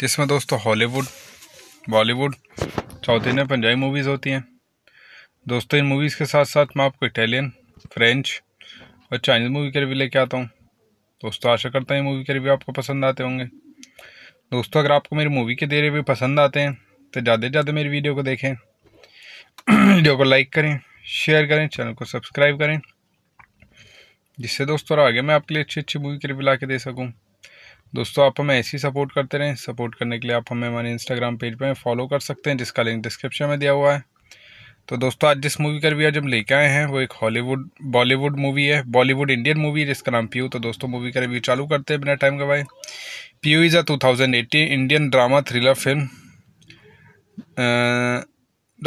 जिसमें दोस्तों Hollywood Bollywood south Indian Punjabi movies होती हैं दोस्तों इन मूवीज़ के साथ साथ मैं आपको इटालियन फ्रेंच और चाइनीज़ मूवी के रिव्यू लेके आता हूँ दोस्तों आशा करता हूँ मूवी के रिव्यू आपको पसंद आते होंगे दोस्तों अगर आपको मेरी मूवी के दे रिव्यू पसंद आते हैं तो ज़्यादा से ज़्यादा मेरी वीडियो को देखें वीडियो को लाइक करें शेयर करें चैनल को सब्सक्राइब करें जिससे दोस्तों आगे मैं आपके लिए अच्छी अच्छी मूवी के रिव्यू ला के दे सकूँ दोस्तों आप हमें ऐसी सपोर्ट करते रहें सपोर्ट करने के लिए आप हमें हमारे इंस्टाग्राम पेज पर फॉलो कर सकते हैं जिसका लिंक डिस्क्रिप्शन में दिया हुआ है तो दोस्तों आज जिस मूवी का रिव्यू आज हम लेके आए हैं वो एक हॉलीवुड बॉलीवुड मूवी है बॉलीवुड इंडियन मूवी है जिसका नाम पीयू तो दोस्तों मूवी का रिव्यू चालू करते हैं बिना टाइम गवाए Pihu is a 2018 Indian drama thriller film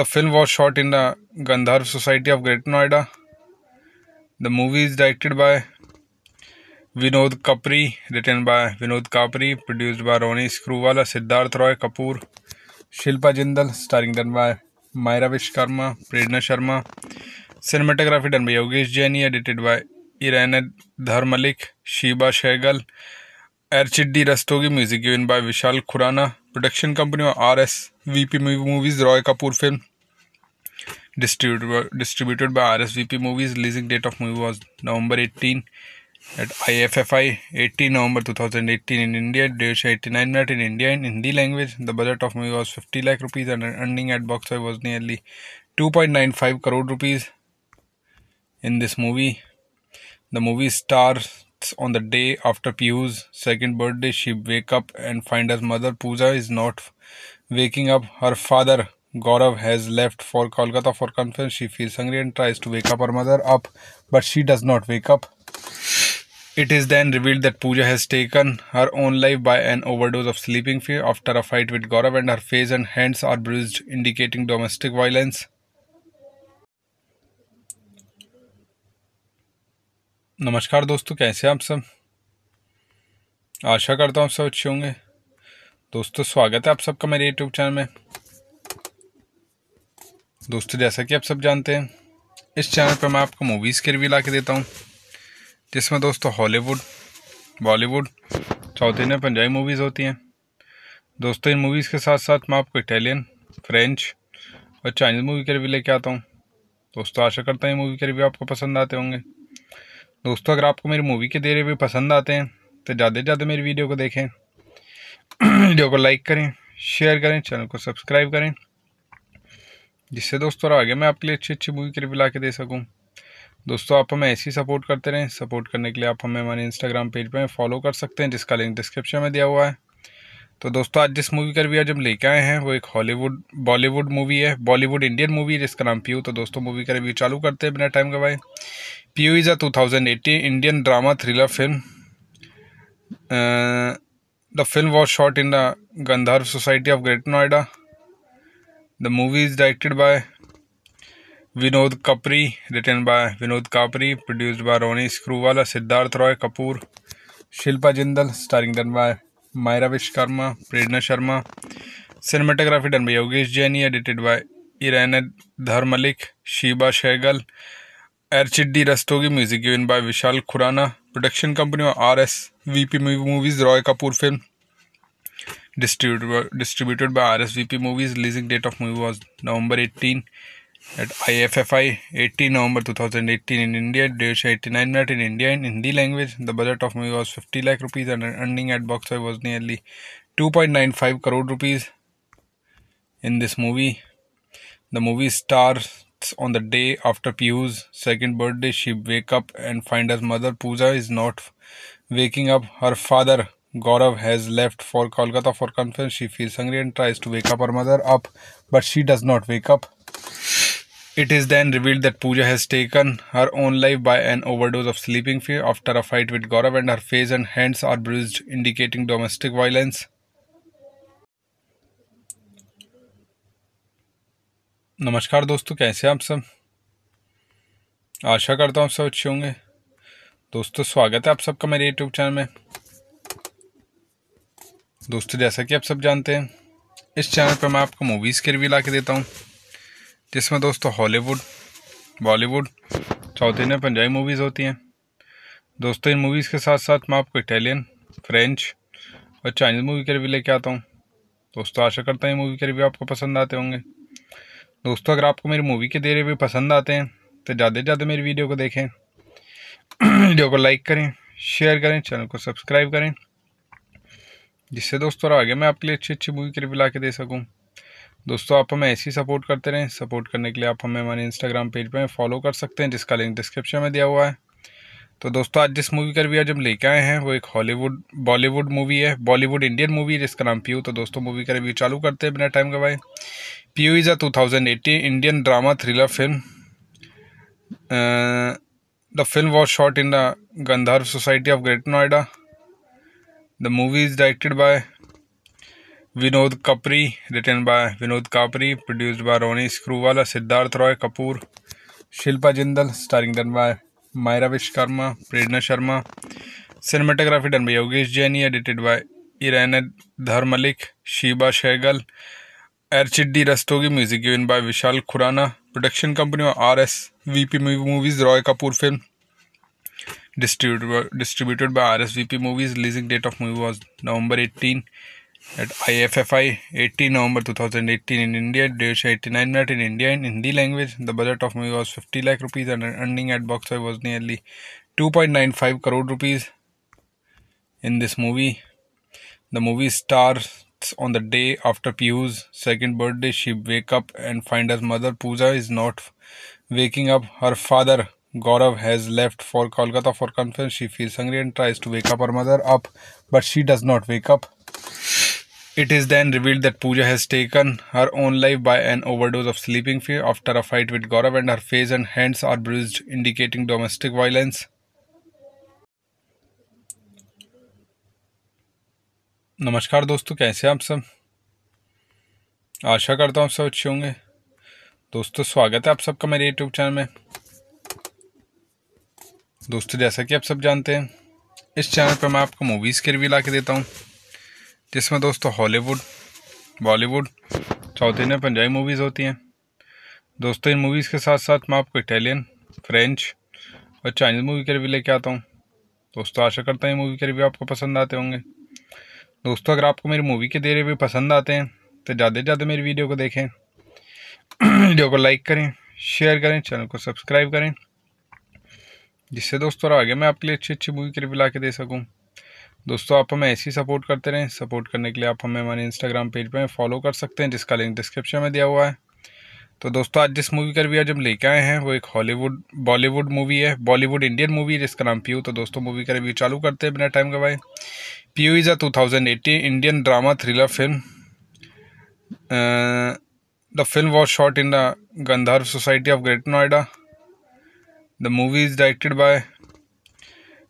the film was shot in the Gandhar society of greater Noida the movie is directed by Vinod Kapri written by Vinod Kapri produced by Ronnie Screwvala Siddharth Roy Kapur Shilpa Jindal starring done by Myra Vishwakarma Prerna Sharma cinematography done by Yogesh Jaini edited by Iran Dhar Malik Sheeba Sehgal एरचिडी Rastogi music given by Vishal Khurana production company R S V P movies Roy Kapur film distributed by R S V P movies releasing date of movie was November eighteen at IFFI 18 November 2018 in India, Desh 89 minute in India in Hindi language. The budget of movie was 50 lakh rupees and earning at box office was nearly 2.95 crore rupees in this movie. The movie starts on the day after Piyu's second birthday. She wake up and find her mother Pooja is not waking up. Her father Gaurav has left for Kolkata for conference. She feels hungry and tries to wake up her mother up, but she does not wake up. It is then revealed that Pooja has taken her own life by an overdose of sleeping pill after a fight with Gaurav and her face and hands are bruised indicating domestic violence. नमस्कार दोस्तों कैसे हैं आप सब आशा करता हूँ आप सब अच्छे होंगे दोस्तों स्वागत है आप सबका मेरे यूट्यूब चैनल में दोस्तों जैसा कि आप सब जानते हैं इस चैनल पर मैं आपको मूवीज़ के रिव्यू ला के देता हूँ जिसमें दोस्तों Hollywood Bollywood south Indian Punjabi movies होती हैं दोस्तों इन मूवीज़ के साथ साथ मैं आपको इटालियन फ्रेंच और चाइनीज़ मूवी के रिव्यू लेके आता हूँ दोस्तों आशा करता हूँ मूवी के रिव्यू आपको पसंद आते होंगे दोस्तों अगर आपको मेरी मूवी के दे रिव्यू पसंद आते हैं तो ज़्यादा से ज़्यादा मेरी वीडियो को देखें वीडियो को लाइक करें शेयर करें चैनल को सब्सक्राइब करें जिससे दोस्तों आगे मैं आपके लिए अच्छी अच्छी मूवी के रिव्यू ला के दे सकूँ दोस्तों आप हमें ऐसी सपोर्ट करते रहें सपोर्ट करने के लिए आप हमें हमारे इंस्टाग्राम पेज पर फॉलो कर सकते हैं जिसका लिंक डिस्क्रिप्शन में दिया हुआ है तो दोस्तों आज जिस मूवी का रिव्यू आज हम लेके आए हैं वो एक हॉलीवुड बॉलीवुड मूवी है बॉलीवुड इंडियन मूवी है जिसका नाम पीयू तो दोस्तों मूवी का रिव्यू चालू करते हैं बिना टाइम गवाए Pihu is a 2018 Indian drama thriller film the film was shot in the Gandhar society of greater Noida the movie is directed by Vinod Kapri written by Vinod Kapri produced by Ronnie Screwvala Siddharth Roy Kapur Shilpa Jindal starring done by Myra Vishwakarma Prerna Sharma cinematography done by Yogesh Jaini edited by Iran Dhar Malik Sheeba Sehgal एरचिडी Rastogi music given by Vishal Khurana production company R S V P movies Roy Kapur film distributed by R S V P movies releasing date of movie was November eighteen at IFFI 18 November 2018 in India, Desh 89 minute in India in Hindi language. The budget of movie was 50 lakh rupees and earning at box office was nearly 2.95 crore rupees in this movie. The movie stars on the day after Piyu's second birthday. She wake up and find her mother Pooja is not waking up. Her father Gaurav has left for Kolkata for conference. She feels hungry and tries to wake up her mother up, but she does not wake up. It is then revealed that Pooja has taken her own life by an overdose of sleeping fear after a fight with Gaurav and her face and hands are bruised, indicating domestic violence. नमस्कार दोस्तों कैसे हैं आप सब आशा करता हूँ आप सब अच्छे होंगे दोस्तों स्वागत है आप सबका मेरे यूट्यूब चैनल में दोस्तों जैसा कि आप सब जानते हैं इस चैनल पर मैं आपको मूवीज़ के रिव्यू ला के देता हूँ जिसमें दोस्तों Hollywood Bollywood south Indian Punjabi movies होती हैं दोस्तों इन मूवीज़ के साथ साथ मैं आपको इटालियन फ्रेंच और चाइनीज़ मूवी के रिव्यू लेके आता हूँ दोस्तों आशा करता हूँ मूवी के रिव्यू आपको पसंद आते होंगे दोस्तों अगर आपको मेरी मूवी के दे रिव्यू पसंद आते हैं तो ज़्यादा से ज़्यादा मेरी वीडियो को देखें वीडियो को लाइक करें शेयर करें चैनल को सब्सक्राइब करें जिससे दोस्तों आगे मैं आपके लिए अच्छी अच्छी मूवी के रिव्यू ला के दे सकूँ दोस्तों आप हमें ऐसी सपोर्ट करते रहें सपोर्ट करने के लिए आप हमें हमारे इंस्टाग्राम पेज पर फॉलो कर सकते हैं जिसका लिंक डिस्क्रिप्शन में दिया हुआ है तो दोस्तों आज जिस मूवी का रिव्यू आज हम लेके आए हैं वो एक हॉलीवुड बॉलीवुड मूवी है बॉलीवुड इंडियन मूवी है जिसका नाम पीयू तो दोस्तों मूवी का रिव्यू चालू करते हैं बिना टाइम गवाए Pihu is a two Indian drama thriller film the film was shot in the Gandhar society of greater Noida the movie is directed by Vinod Kapri written by Vinod Kapri produced by Ronnie Screwvala Siddharth Roy Kapur Shilpa Jindal starring done by Myra Vishwakarma Prerna Sharma cinematography done by Yogesh Jaini edited by Iran Dhar Malik Sheeba Sehgal एरचिडी Rastogi music given by Vishal Khurana production company R S V P movies Roy Kapur film distributed R S V P movies releasing date of movie was November eighteen at IFFI 18 November 2018 in India, Desh 89 minute in India in Hindi language. The budget of movie was 50 lakh rupees and earning at box office was nearly 2.95 crore rupees in this movie. The movie starts on the day after Piyu's second birthday. She wake up and find her mother Pooja is not waking up. Her father Gaurav has left for Kolkata for conference. She feels hungry and tries to wake up her mother up, but she does not wake up. It is then revealed that Pooja has taken her own life by an overdose of sleeping fear after a fight with Gaurav and her face and hands are bruised indicating domestic violence. नमस्कार दोस्तों कैसे हैं आप सब आशा करता हूँ आप सब अच्छे होंगे दोस्तों स्वागत है आप सबका मेरे यूट्यूब चैनल में दोस्तों जैसा कि आप सब जानते हैं इस चैनल पर मैं आपको मूवीज़ के रिव्यू ला के देता हूँ जिसमें दोस्तों Hollywood Bollywood south Indian Punjabi movies होती हैं दोस्तों इन मूवीज़ के साथ साथ मैं आपको इटालियन फ्रेंच और चाइनीज़ मूवी के रिव्यू लेके आता हूँ दोस्तों आशा करता हूँ मूवी के रिव्यू आपको पसंद आते होंगे दोस्तों अगर आपको मेरी मूवी के दे रिव्यू पसंद आते हैं तो ज़्यादा से ज़्यादा मेरी वीडियो को देखें वीडियो को लाइक करें शेयर करें चैनल को सब्सक्राइब करें जिससे दोस्तों आगे मैं आपके लिए अच्छी अच्छी मूवी के रिव्यू ला के दे सकूँ दोस्तों आप हमें ऐसी सपोर्ट करते रहें सपोर्ट करने के लिए आप हमें हमारे इंस्टाग्राम पेज पर फॉलो कर सकते हैं जिसका लिंक डिस्क्रिप्शन में दिया हुआ है तो दोस्तों आज जिस मूवी का रिव्यू आज हम लेके आए हैं वो एक हॉलीवुड बॉलीवुड मूवी है बॉलीवुड इंडियन मूवी है जिसका नाम पीयू तो दोस्तों मूवी का रिव्यू चालू करते हैं बिना टाइम गवाए Pihu is a 2018 Indian drama thriller film the film was shot in the Gandhar society of greater Noida the movie is directed by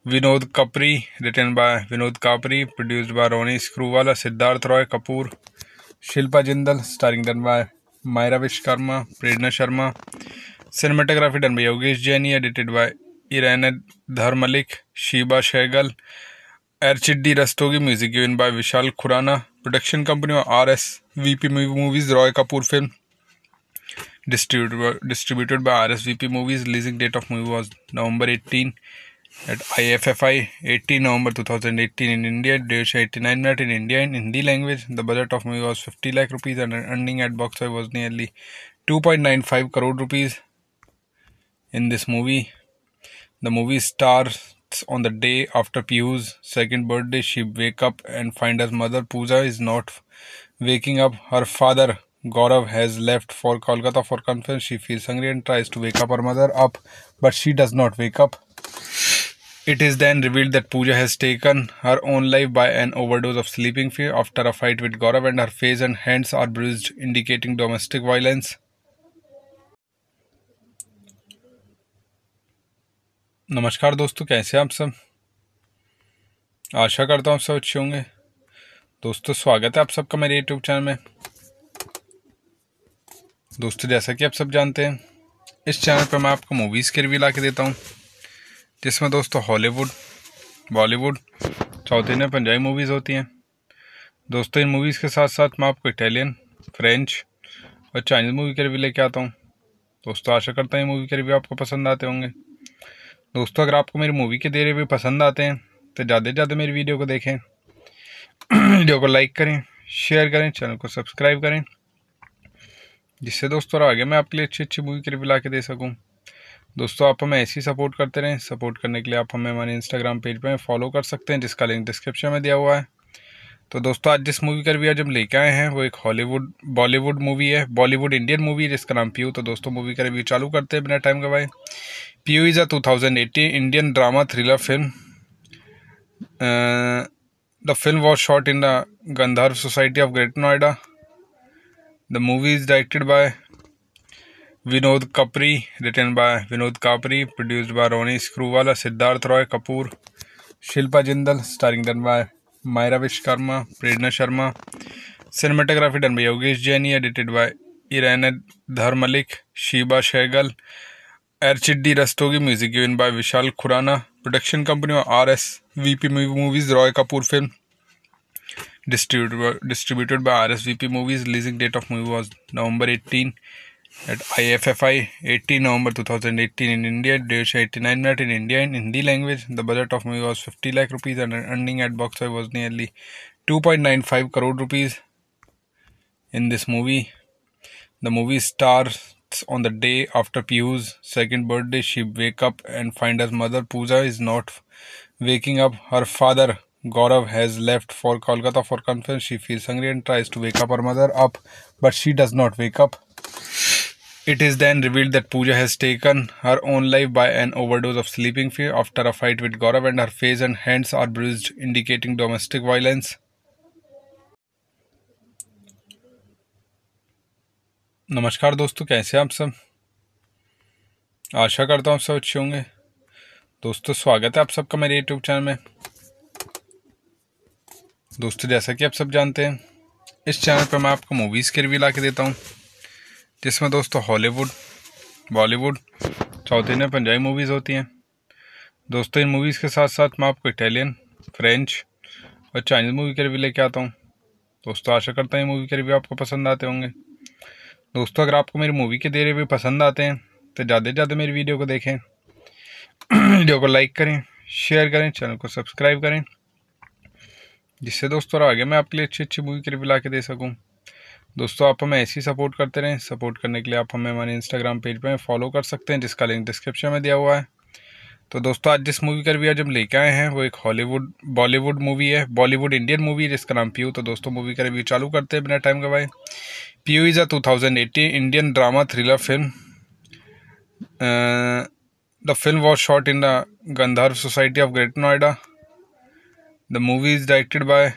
Vinod Kapri written by Vinod Kapri produced by Ronnie Screwvala Siddharth Roy Kapur Shilpa Jindal starring done by Myra Vishwakarma Prerna Sharma cinematography done by Yogesh Jaini edited by Iran Dhar Malik Sheeba Sehgal एरचिडी Rastogi music given by Vishal Khurana production company R S V P movies Roy Kapur film distributed by R S V P movies releasing date of movie was November eighteen at IFFI 18 November 2018 in India, Desh 89 minute in India in Hindi language. The budget of movie was 50 lakh rupees and earning at box office was nearly 2.95 crore rupees in this movie. The movie starts on the day after Piyu's second birthday. She wake up and find her mother Pooja is not waking up. Her father Gaurav has left for Kolkata for conference. She feels hungry and tries to wake up her mother up, but she does not wake up. It is then revealed that Pooja has taken her own life by an overdose of sleeping fear after a fight with Gaurav and her face and hands are bruised, indicating domestic violence. नमस्कार दोस्तों कैसे हैं आप सब आशा करता हूँ आप सब अच्छे होंगे दोस्तों स्वागत है आप सबका मेरे यूट्यूब चैनल में दोस्तों जैसा कि आप सब जानते हैं इस चैनल पर मैं आपको मूवीज़ के रिव्यू ला के देता हूँ जिसमें दोस्तों Hollywood Bollywood south Indian Punjabi movies होती हैं दोस्तों इन मूवीज़ के साथ साथ मैं आपको इटालियन फ्रेंच और चाइनीज़ मूवी के रिव्यू लेके आता हूँ दोस्तों आशा करता हूँ मूवी के रिव्यू आपको पसंद आते होंगे दोस्तों अगर आपको मेरी मूवी के दे रिव्यू पसंद आते हैं तो ज़्यादा से ज़्यादा मेरी वीडियो को देखें वीडियो को लाइक करें शेयर करें चैनल को सब्सक्राइब करें जिससे दोस्तों आगे मैं आपके लिए अच्छी अच्छी मूवी के रिव्यू ला के दे सकूँ दोस्तों आप हमें ऐसी सपोर्ट करते रहें सपोर्ट करने के लिए आप हमें हमारे इंस्टाग्राम पेज पर फॉलो कर सकते हैं जिसका लिंक डिस्क्रिप्शन में दिया हुआ है तो दोस्तों आज जिस मूवी का रिव्यू आज हम लेके आए हैं वो एक हॉलीवुड बॉलीवुड मूवी है बॉलीवुड इंडियन मूवी है जिसका नाम पीयू तो दोस्तों मूवी का रिव्यू चालू करते हैं बिना टाइम गवाए Pihu is a 2018 Indian drama thriller film the film was shot in the Gandhar society of greater Noida the movie is directed by Vinod Kapri written by Vinod Kapri produced by Ronnie Screwvala Siddharth Roy Kapur Shilpa Jindal starring done by Myra Vishwakarma Prerna Sharma cinematography done by Yogesh Jaini edited by Iran Dhar Malik Sheeba Sehgal एरचिडी Rastogi music given by Vishal Khurana production company R S V P movies Roy Kapur film distributed by R S V P movies releasing date of movie was November eighteen at IFFI 18 November 2018 in India, Desh 89 minute in India in Hindi language. The budget of movie was 50 lakh rupees and earning at box office was nearly 2.95 crore rupees in this movie. The movie starts on the day after Piyu's second birthday. She wake up and find her mother Pooja is not waking up. Her father Gaurav has left for Kolkata for conference. She feels hungry and tries to wake up her mother up, but she does not wake up. It is then revealed that Pooja has taken her own life by an overdose of sleeping fear after a fight with Gaurav and her face and hands are bruised, indicating domestic violence. नमस्कार दोस्तों कैसे हैं आप सब आशा करता हूँ आप सब अच्छे होंगे दोस्तों स्वागत है आप सबका मेरे यूट्यूब चैनल में दोस्तों जैसा कि आप सब जानते हैं इस चैनल पर मैं आपको मूवीज़ के रिव्यू ला के देता हूँ जिसमें दोस्तों Hollywood Bollywood south Indian Punjabi movies होती हैं दोस्तों इन मूवीज़ के साथ साथ मैं आपको इटालियन फ्रेंच और चाइनीज़ मूवी के रिव्यू लेके आता हूँ दोस्तों आशा करता हूँ मूवी के रिव्यू आपको पसंद आते होंगे दोस्तों अगर आपको मेरी मूवी के दे रिव्यू पसंद आते हैं तो ज़्यादा से ज़्यादा मेरी वीडियो को देखें वीडियो को लाइक करें शेयर करें चैनल को सब्सक्राइब करें जिससे दोस्तों आगे मैं आपके लिए अच्छी अच्छी मूवी के रिव्यू ला के दे सकूँ दोस्तों आप हमें ऐसी सपोर्ट करते रहें सपोर्ट करने के लिए आप हमें हमारे इंस्टाग्राम पेज पर फॉलो कर सकते हैं जिसका लिंक डिस्क्रिप्शन में दिया हुआ है तो दोस्तों आज जिस मूवी का रिव्यू आज हम लेके आए हैं वो एक हॉलीवुड बॉलीवुड मूवी है बॉलीवुड इंडियन मूवी है जिसका नाम पीयू तो दोस्तों मूवी का रिव्यू चालू करते हैं बिना टाइम गवाए Pihu is a 2018 Indian drama thriller film the film was shot in the Gandhar society of greater Noida the movie is directed by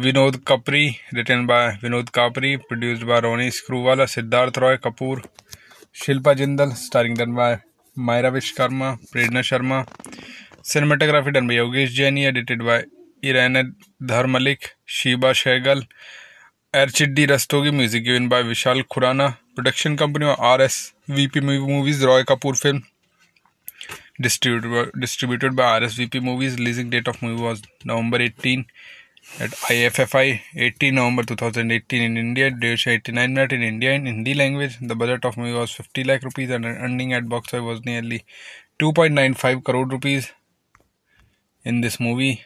Vinod Kapri written by Vinod Kapri produced by Ronnie Screwvala Siddharth Roy Kapur Shilpa Jindal starring done by Myra Vishwakarma Prerna Sharma cinematography done by Yogesh Jaini edited by Iran Dhar Malik Sheeba Sehgal एरचिडी Rastogi music given by Vishal Khurana production company R S V P movies Roy Kapur film distributed by R S V P movies releasing date of movie was November eighteen at IFFI 18 November 2018 in India, Desh 89 minute in India in Hindi language. The budget of movie was 50 lakh rupees and earning at box office was nearly 2.95 crore rupees in this movie.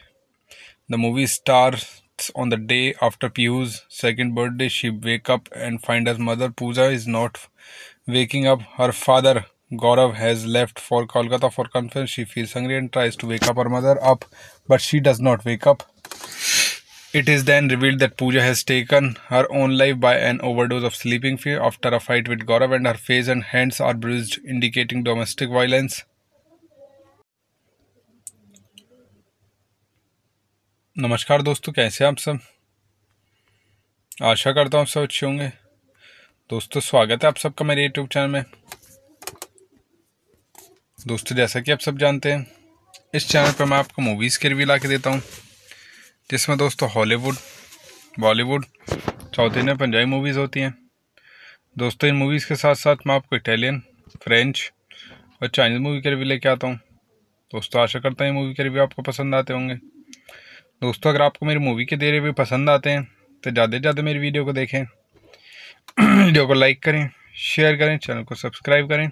The movie stars on the day after Piyu's second birthday. She wake up and find her mother Pooja is not waking up. Her father Gaurav has left for Kolkata for conference. She feels hungry and tries to wake up her mother up, but she does not wake up. It is then revealed that Pooja has taken her own life by an overdose of sleeping fear after a fight with Gaurav and her face and hands are bruised indicating domestic violence. नमस्कार दोस्तों कैसे हैं आप सब आशा करता हूँ आप सब अच्छे होंगे दोस्तों स्वागत है आप सबका मेरे यूट्यूब चैनल में दोस्तों जैसा कि आप सब जानते हैं इस चैनल पर मैं आपको मूवीज़ के रिव्यू ला के देता हूँ जिसमें दोस्तों Hollywood Bollywood south Indian Punjabi movies होती हैं दोस्तों इन मूवीज़ के साथ साथ मैं आपको इटालियन फ्रेंच और चाइनीज़ मूवी के रिव्यू लेके आता हूँ दोस्तों आशा करता हूँ मूवी के रिव्यू आपको पसंद आते होंगे दोस्तों अगर आपको मेरी मूवी के दे रिव्यू पसंद आते हैं तो ज़्यादा से ज़्यादा मेरी वीडियो को देखें वीडियो को लाइक करें शेयर करें चैनल को सब्सक्राइब करें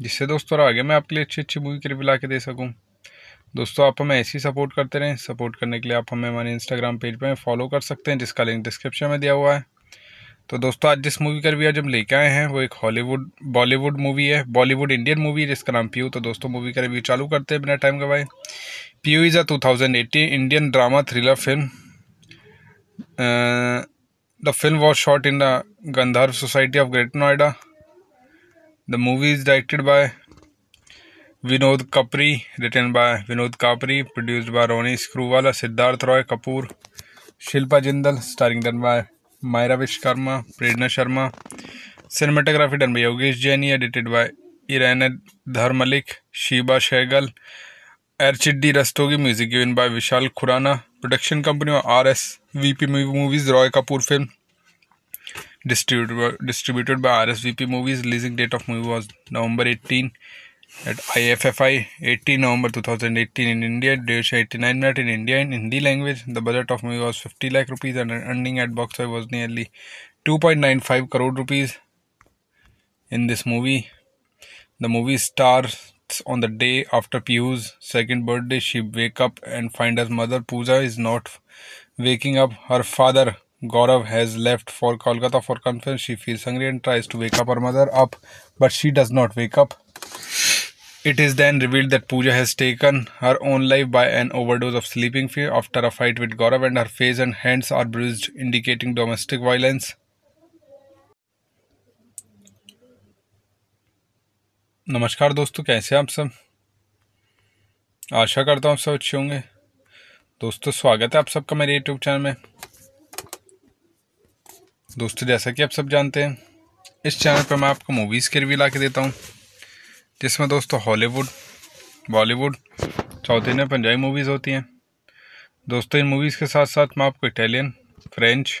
जिससे दोस्तों आगे मैं आपके लिए अच्छी अच्छी मूवी के रिव्यू ला के दे सकूँ दोस्तों आप हमें ऐसी सपोर्ट करते रहें सपोर्ट करने के लिए आप हमें हमारे इंस्टाग्राम पेज पर फॉलो कर सकते हैं जिसका लिंक डिस्क्रिप्शन में दिया हुआ है तो दोस्तों आज जिस मूवी का रिव्यू आज हम लेके आए हैं वो एक हॉलीवुड बॉलीवुड मूवी है बॉलीवुड इंडियन मूवी है जिसका नाम पीयू तो दोस्तों मूवी का रिव्यू चालू करते हैं बिना टाइम गवाए Pihu is a 2018 Indian drama thriller film the film was shot in the Gandhar society of greater Noida the movie is directed by Vinod Kapri written by Vinod Kapri produced by Ronnie Screwvala Siddharth Roy Kapur Shilpa Jindal starring done by Myra Vishwakarma Prerna Sharma cinematography done by Yogesh Jaini edited by Iran Dhar Malik Sheeba Sehgal D Rastogi music given by Vishal Khurana production company R S V P movies Roy Kapur film distributed by R S V P movies releasing date of movie was November eighteen at IFFI 18 November 2018 in India, Desh 89 minute in India in Hindi language. The budget of movie was 50 lakh rupees and earning at box office was nearly 2.95 crore rupees in this movie. The movie starts on the day after Piyu's second birthday. She wake up and find her mother Pooja is not waking up. Her father Gaurav has left for Kolkata for conference. She feels hungry and tries to wake up her mother up, but she does not wake up. It is then revealed that Pooja has taken her own life by an overdose of sleeping fear after a fight with Gaurav and her face and hands are bruised indicating domestic violence. नमस्कार दोस्तों कैसे हैं आप सब आशा करता हूँ आप सब अच्छे होंगे दोस्तों स्वागत है आप सबका मेरे यूट्यूब चैनल में दोस्तों जैसा कि आप सब जानते हैं इस चैनल पर मैं आपको मूवीज़ के रिव्यू ला के देता हूँ जिसमें दोस्तों Hollywood Bollywood south Indian Punjabi movies होती हैं दोस्तों इन मूवीज़ के साथ साथ मैं आपको इटालियन फ्रेंच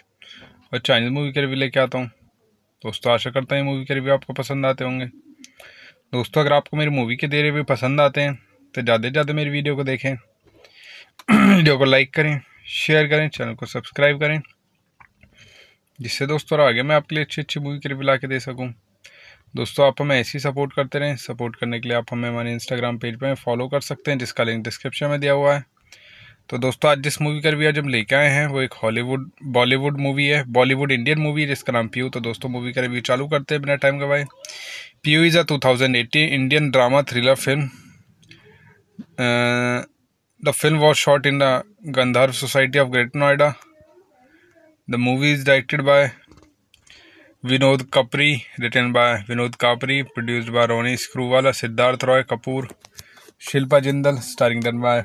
और चाइनीज़ मूवी के रिव्यू लेके आता हूँ दोस्तों आशा करता हूँ मूवी के रिव्यू आपको पसंद आते होंगे दोस्तों अगर आपको मेरी मूवी के दे रिव्यू पसंद आते हैं तो ज़्यादा से ज़्यादा मेरी वीडियो को देखें वीडियो को लाइक करें शेयर करें चैनल को सब्सक्राइब करें जिससे दोस्तों आगे मैं आपके लिए अच्छी अच्छी मूवी के रिव्यू ला के दे सकूँ दोस्तों आप हमें ऐसी सपोर्ट करते रहें सपोर्ट करने के लिए आप हमें हमारे इंस्टाग्राम पेज पर फॉलो कर सकते हैं जिसका लिंक डिस्क्रिप्शन में दिया हुआ है तो दोस्तों आज जिस मूवी का रिव्यू आज हम लेके आए हैं वो एक हॉलीवुड बॉलीवुड मूवी है बॉलीवुड इंडियन मूवी है जिसका नाम पीयू तो दोस्तों मूवी का रिव्यू चालू करते हैं बिना टाइम गवाए Pihu is a 2018 Indian drama thriller film the film was shot in the Gandhar society of greater Noida the movie is directed by Vinod Kapri written by Vinod Kapri produced by Ronnie Screwvala Siddharth Roy Kapur Shilpa Jindal starring done by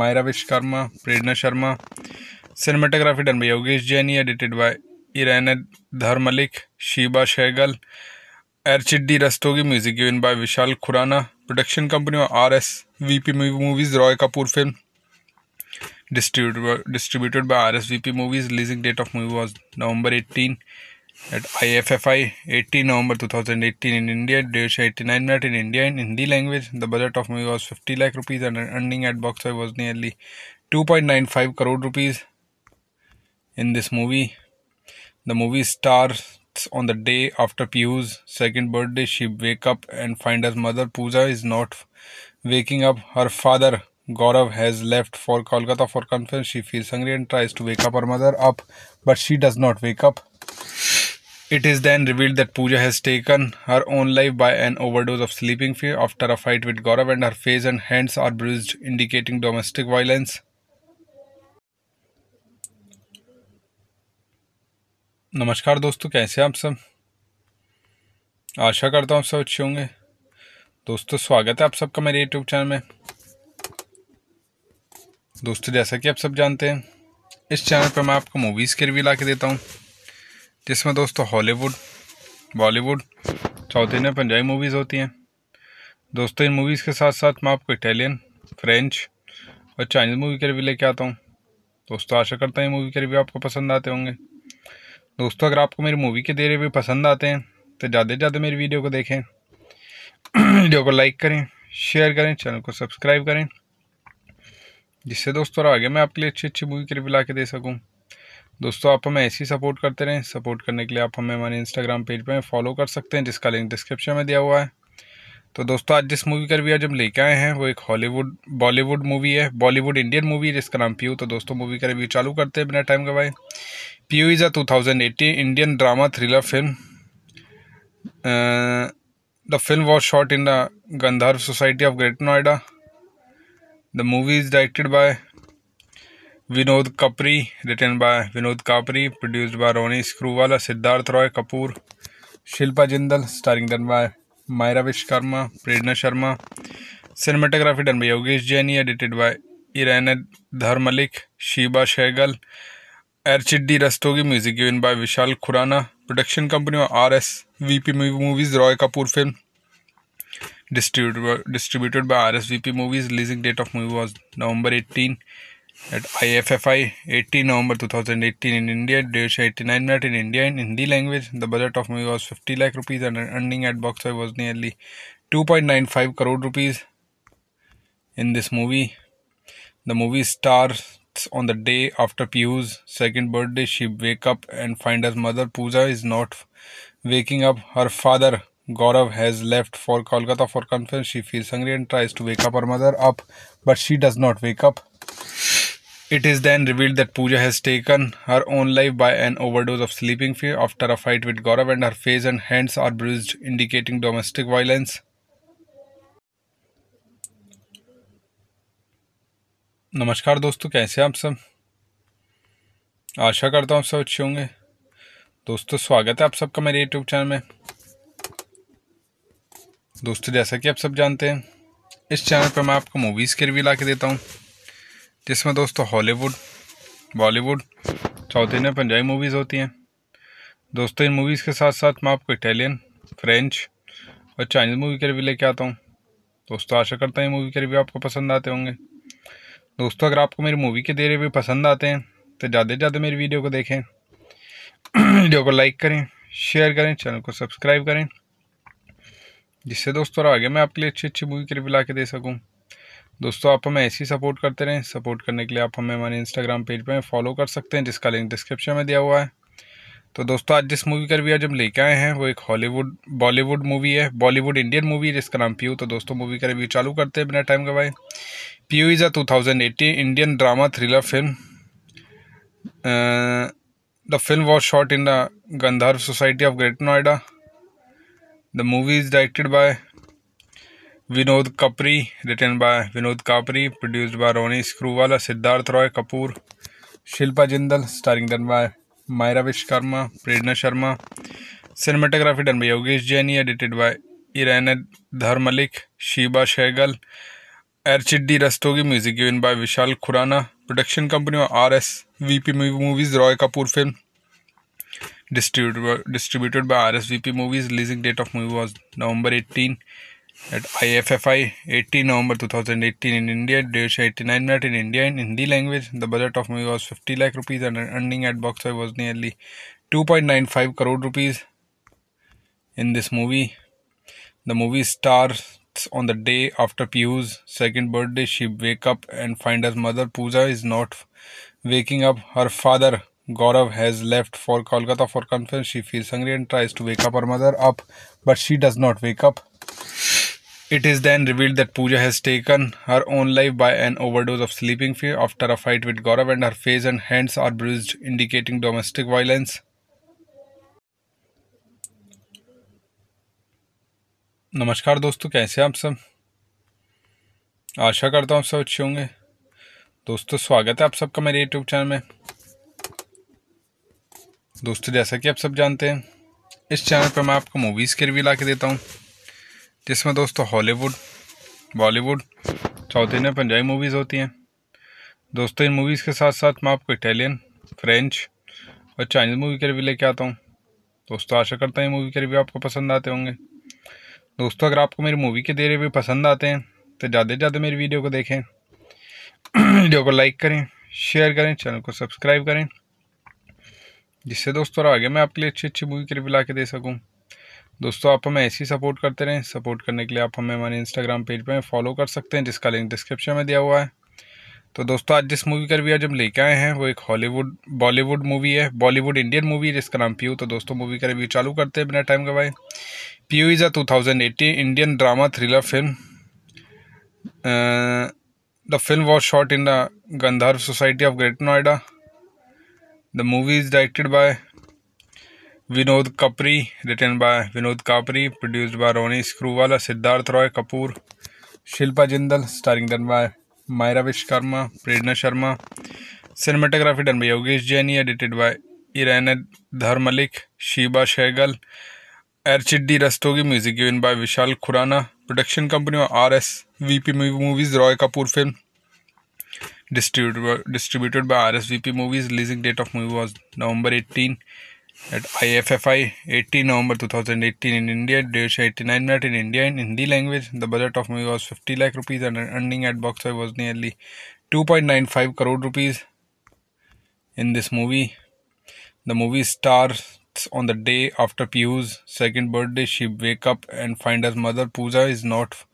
Myra Vishwakarma Prerna Sharma cinematography done by Yogesh Jaini edited by Iran Dhar Malik Sheeba Sehgal एरचिडी Rastogi music given by Vishal Khurana production company R S V P movies Roy Kapur film distributed by R S V P movies releasing date of movie was November eighteen at IFFI 18 November 2018 in India, Desh 89 minute in India in Hindi language. The budget of movie was 50 lakh rupees and earning at box office was nearly 2.95 crore rupees in this movie. The movie starts on the day after Piyu's second birthday. She wake up and find her mother Pooja is not waking up. Her father Gaurav has left for Kolkata for conference. She feels hungry and tries to wake up her mother up, but she does not wake up. It is then revealed that Pooja has taken her own life by an overdose of sleeping fear after a fight with Gaurav and her face and hands are bruised indicating domestic violence. नमस्कार दोस्तों कैसे हैं आप सब आशा करता हूँ आप सब अच्छे होंगे दोस्तों स्वागत है आप सबका मेरे यूट्यूब चैनल में दोस्तों जैसा कि आप सब जानते हैं इस चैनल पर मैं आपको मूवीज़ के रिव्यू ला के देता हूँ जिसमें दोस्तों Hollywood Bollywood south Indian Punjabi movies होती हैं दोस्तों इन मूवीज़ के साथ साथ मैं आपको इटालियन फ्रेंच और चाइनीज़ मूवी के रिव्यू लेके आता हूँ दोस्तों आशा करता हूँ मूवी के रिव्यू आपको पसंद आते होंगे दोस्तों अगर आपको मेरी मूवी के दे रिव्यू पसंद आते हैं तो ज़्यादा से ज़्यादा मेरी वीडियो को देखें वीडियो को लाइक करें शेयर करें चैनल को सब्सक्राइब करें जिससे दोस्तों आगे मैं आपके लिए अच्छी अच्छी मूवी के रिव्यू ला के दे सकूँ दोस्तों आप हमें ऐसी सपोर्ट करते रहें सपोर्ट करने के लिए आप हमें हमारे इंस्टाग्राम पेज पर फॉलो कर सकते हैं जिसका लिंक डिस्क्रिप्शन में दिया हुआ है तो दोस्तों आज जिस मूवी का रिव्यू आज हम लेके आए हैं वो एक हॉलीवुड बॉलीवुड मूवी है बॉलीवुड इंडियन मूवी है जिसका नाम पीयू तो दोस्तों मूवी का रिव्यू चालू करते हैं बिना टाइम गवाए Pihu is a two Indian drama thriller film the film was shot in the Gandhar society of greater Noida the movie is directed by Vinod Kapri written by Vinod Kapri produced by Ronnie Screwvala Siddharth Roy Kapur Shilpa Jindal starring done by Myra Vishwakarma Prerna Sharma cinematography done by Yogesh Jaini edited by Iran Dhar Malik Sheeba Sehgal एरचिडी Rastogi music given by Vishal Khurana production company R S V P movies Roy Kapur film distributed by R S V P movies releasing date of movie was November eighteen at IFFI 18 November 2018 in India, Desh 89 minute in India in Hindi language. The budget of movie was 50 lakh rupees and earning at box office was nearly 2.95 crore rupees in this movie. The movie starts on the day after Piyu's second birthday. She wake up and find her mother Pooja is not waking up. Her father Gaurav has left for Kolkata for conference. She feels hungry and tries to wake up her mother up, but she does not wake up. It is then revealed that Pooja has taken her own life by an overdose of sleeping fear after a fight with Gaurav and her face and hands are bruised, indicating domestic violence. नमस्कार दोस्तों कैसे हैं आप सब आशा करता हूँ आप सब अच्छे होंगे दोस्तों स्वागत है आप सबका मेरे यूट्यूब चैनल में दोस्तों जैसा कि आप सब जानते हैं इस चैनल पर मैं आपको मूवीज़ के रिव्यू ला के देता हूँ जिसमें दोस्तों Hollywood Bollywood south Indian Punjabi movies होती हैं दोस्तों इन मूवीज़ के साथ साथ मैं आपको इटालियन फ्रेंच और चाइनीज़ मूवी के रिव्यू लेके आता हूँ दोस्तों आशा करता हूँ मूवी के रिव्यू आपको पसंद आते होंगे दोस्तों अगर आपको मेरी मूवी के दे रिव्यू पसंद आते हैं तो ज़्यादा से ज़्यादा मेरी वीडियो को देखें वीडियो को लाइक करें शेयर करें चैनल को सब्सक्राइब करें जिससे दोस्तों आगे मैं आपके लिए अच्छी अच्छी मूवी के रिव्यू ला के दे सकूँ दोस्तों आप हमें ऐसी सपोर्ट करते रहें सपोर्ट करने के लिए आप हमें हमारे इंस्टाग्राम पेज पर फॉलो कर सकते हैं जिसका लिंक डिस्क्रिप्शन में दिया हुआ है तो दोस्तों आज जिस मूवी का रिव्यू आज हम लेके आए हैं वो एक हॉलीवुड बॉलीवुड मूवी है बॉलीवुड इंडियन मूवी है जिसका नाम पीयू तो दोस्तों मूवी का रिव्यू चालू करते हैं बिना टाइम गवाए Pihu is a 2018 Indian drama thriller film the film was shot in the Gandhar society of greater Noida the movie is directed by Vinod Kapri written by Vinod Kapri produced by Ronnie Screwvala Siddharth Roy Kapur Shilpa Jindal starring done by Myra Vishwakarma Prerna Sharma cinematography done by Yogesh Jaini edited by Iran Dhar Malik Sheeba Sehgal एरचिडी Rastogi music given by Vishal Khurana production company R S V P movies Roy Kapur film distributed by R S V P movies releasing date of movie was November eighteen at IFFI 18 November 2018 in India, Desh 89 minute in India in Hindi language. The budget of movie was 50 lakh rupees and earning at box office was nearly 2.95 crore rupees in this movie. The movie starts on the day after Piyu's second birthday. She wake up and find her mother Pooja is not waking up. Her father Gaurav has left for Kolkata for conference. She feels hungry and tries to wake up her mother up, but she does not wake up. It is then revealed that Pooja has taken her own life by an overdose of sleeping fear after a fight with Gaurav and her face and hands are bruised indicating domestic violence. नमस्कार दोस्तों कैसे हैं आप सब आशा करता हूँ आप सब अच्छे होंगे दोस्तों स्वागत है आप सबका मेरे यूट्यूब चैनल में दोस्तों जैसा कि आप सब जानते हैं इस चैनल पर मैं आपको मूवीज़ के रिव्यू ला के देता हूँ जिसमें दोस्तों Hollywood Bollywood south Indian Punjabi movies होती हैं दोस्तों इन मूवीज़ के साथ साथ मैं आपको इटालियन फ्रेंच और चाइनीज़ मूवी के रिव्यू लेके आता हूँ दोस्तों आशा करता हूँ मूवी के रिव्यू आपको पसंद आते होंगे दोस्तों अगर आपको मेरी मूवी के दे रिव्यू पसंद आते हैं तो ज़्यादा से ज़्यादा मेरी वीडियो को देखें वीडियो को लाइक करें शेयर करें चैनल को सब्सक्राइब करें जिससे दोस्तों आगे मैं आपके लिए अच्छी अच्छी मूवी के रिव्यू ला के दे सकूँ दोस्तों आप हमें ऐसी सपोर्ट करते रहें सपोर्ट करने के लिए आप हमें हमारे इंस्टाग्राम पेज पर फॉलो कर सकते हैं जिसका लिंक डिस्क्रिप्शन में दिया हुआ है तो दोस्तों आज जिस मूवी का रिव्यू आज हम लेके आए हैं वो एक हॉलीवुड बॉलीवुड मूवी है बॉलीवुड इंडियन मूवी है जिसका नाम पीयू तो दोस्तों मूवी का रिव्यू चालू करते हैं बिना टाइम गवाए Pihu is a eighteen Indian drama thriller film the film was shot in the Gandhar society of greater Noida the movie is directed by Vinod Kapri written by Vinod Kapri produced by Ronnie Screwvala Siddharth Roy Kapur Shilpa Jindal starring done by Myra Vishwakarma Prerna Sharma cinematography done by Yogesh Jaini edited by Iran Dhar Malik Sheeba Sehgal एरचिडी Rastogi music given by Vishal Khurana production company R S V P movies Roy Kapur film distributed by R S V P movies releasing date of movie was November eighteen at IFFI 18 November 2018 in India, Desh 89 minute in India in Hindi language. The budget of movie was 50 lakh rupees and earning at box office was nearly 2.95 crore rupees in this movie. The movie stars on the day after Piyu's second birthday. She wake up and find her mother Pooja is not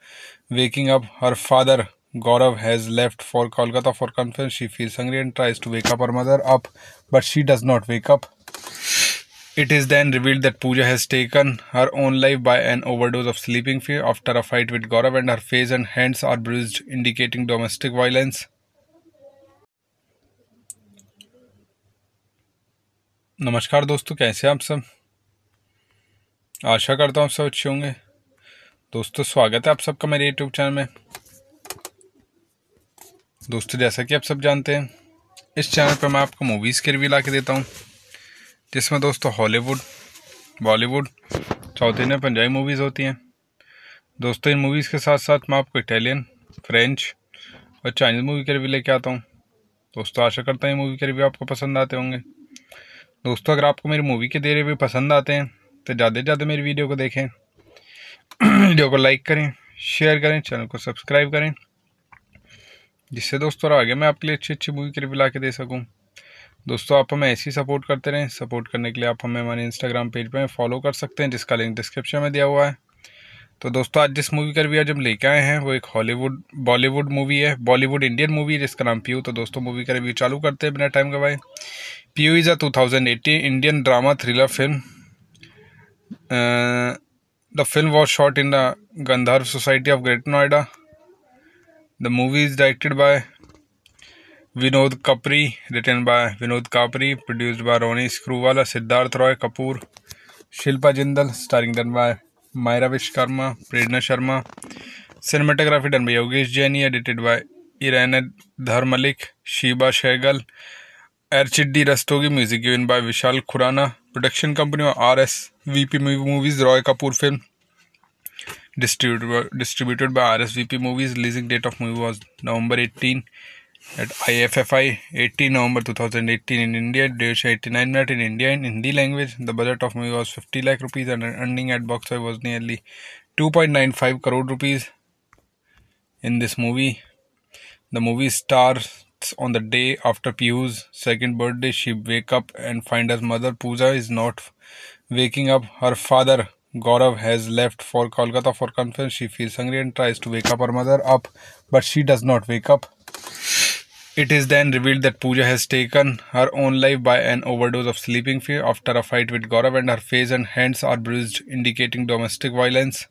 waking up. Her father Gaurav has left for Kolkata for conference. She feels hungry and tries to wake up her mother up, but she does not wake up. It is then revealed that Pooja has taken her own life by an overdose of sleeping fear after a fight with Gaurav and her face and hands are bruised, indicating domestic violence. नमस्कार दोस्तों कैसे हैं आप सब आशा करता हूँ आप सब अच्छे होंगे दोस्तों स्वागत है आप सबका मेरे यूट्यूब चैनल में दोस्तों जैसा कि आप सब जानते हैं इस चैनल पर मैं आपको मूवीज़ के रिव्यू ला के देता हूँ जिसमें दोस्तों Hollywood Bollywood south Indian Punjabi movies होती हैं दोस्तों इन मूवीज़ के साथ साथ मैं आपको इटालियन फ्रेंच और चाइनीज़ मूवी के रिव्यू लेके आता हूँ दोस्तों आशा करता हूँ मूवी के रिव्यू आपको पसंद आते होंगे दोस्तों अगर आपको मेरी मूवी के दे रिव्यू पसंद आते हैं तो ज़्यादा से ज़्यादा मेरी वीडियो को देखें वीडियो को लाइक करें शेयर करें चैनल को सब्सक्राइब करें जिससे दोस्तों आगे मैं आपके लिए अच्छी अच्छी मूवी के रिव्यू ला के दे सकूँ दोस्तों आप हमें ऐसी सपोर्ट करते रहें सपोर्ट करने के लिए आप हमें हमारे इंस्टाग्राम पेज पर फॉलो कर सकते हैं जिसका लिंक डिस्क्रिप्शन में दिया हुआ है तो दोस्तों आज जिस मूवी का रिव्यू आज हम लेके आए हैं वो एक हॉलीवुड बॉलीवुड मूवी है बॉलीवुड इंडियन मूवी है जिसका नाम पीयू तो दोस्तों मूवी का रिव्यू चालू करते हैं बिना टाइम गवाए Pihu is a two Indian drama thriller film the film was shot in the Gandhar society of greater Noida the movie is directed by Vinod Kapri written by Vinod Kapri produced by Ronnie Screwvala Siddharth Roy Kapur Shilpa Jindal starring done by Myra Vishwakarma Prerna Sharma cinematography done by Yogesh Jaini edited by Iran Dhar Malik Sheeba Sehgal D Rastogi music given by Vishal Khurana production company R S V P movies Roy Kapur film distributed by R S V P movies releasing date of movie was November eighteen at IFFI 18 November 2018 in India, Desh 89 minute in India in Hindi language. The budget of movie was 50 lakh rupees and earning at box office was nearly 2.95 crore rupees in this movie. The movie starts on the day after Piyush's second birthday. She wake up and find her mother Pooja is not waking up. Her father Gaurav has left for Kolkata for conference. She feels hungry and tries to wake up her mother up, but she does not wake up. It is then revealed that Pooja has taken her own life by an overdose of sleeping pill after a fight with Gaurav and her face and hands are bruised indicating domestic violence.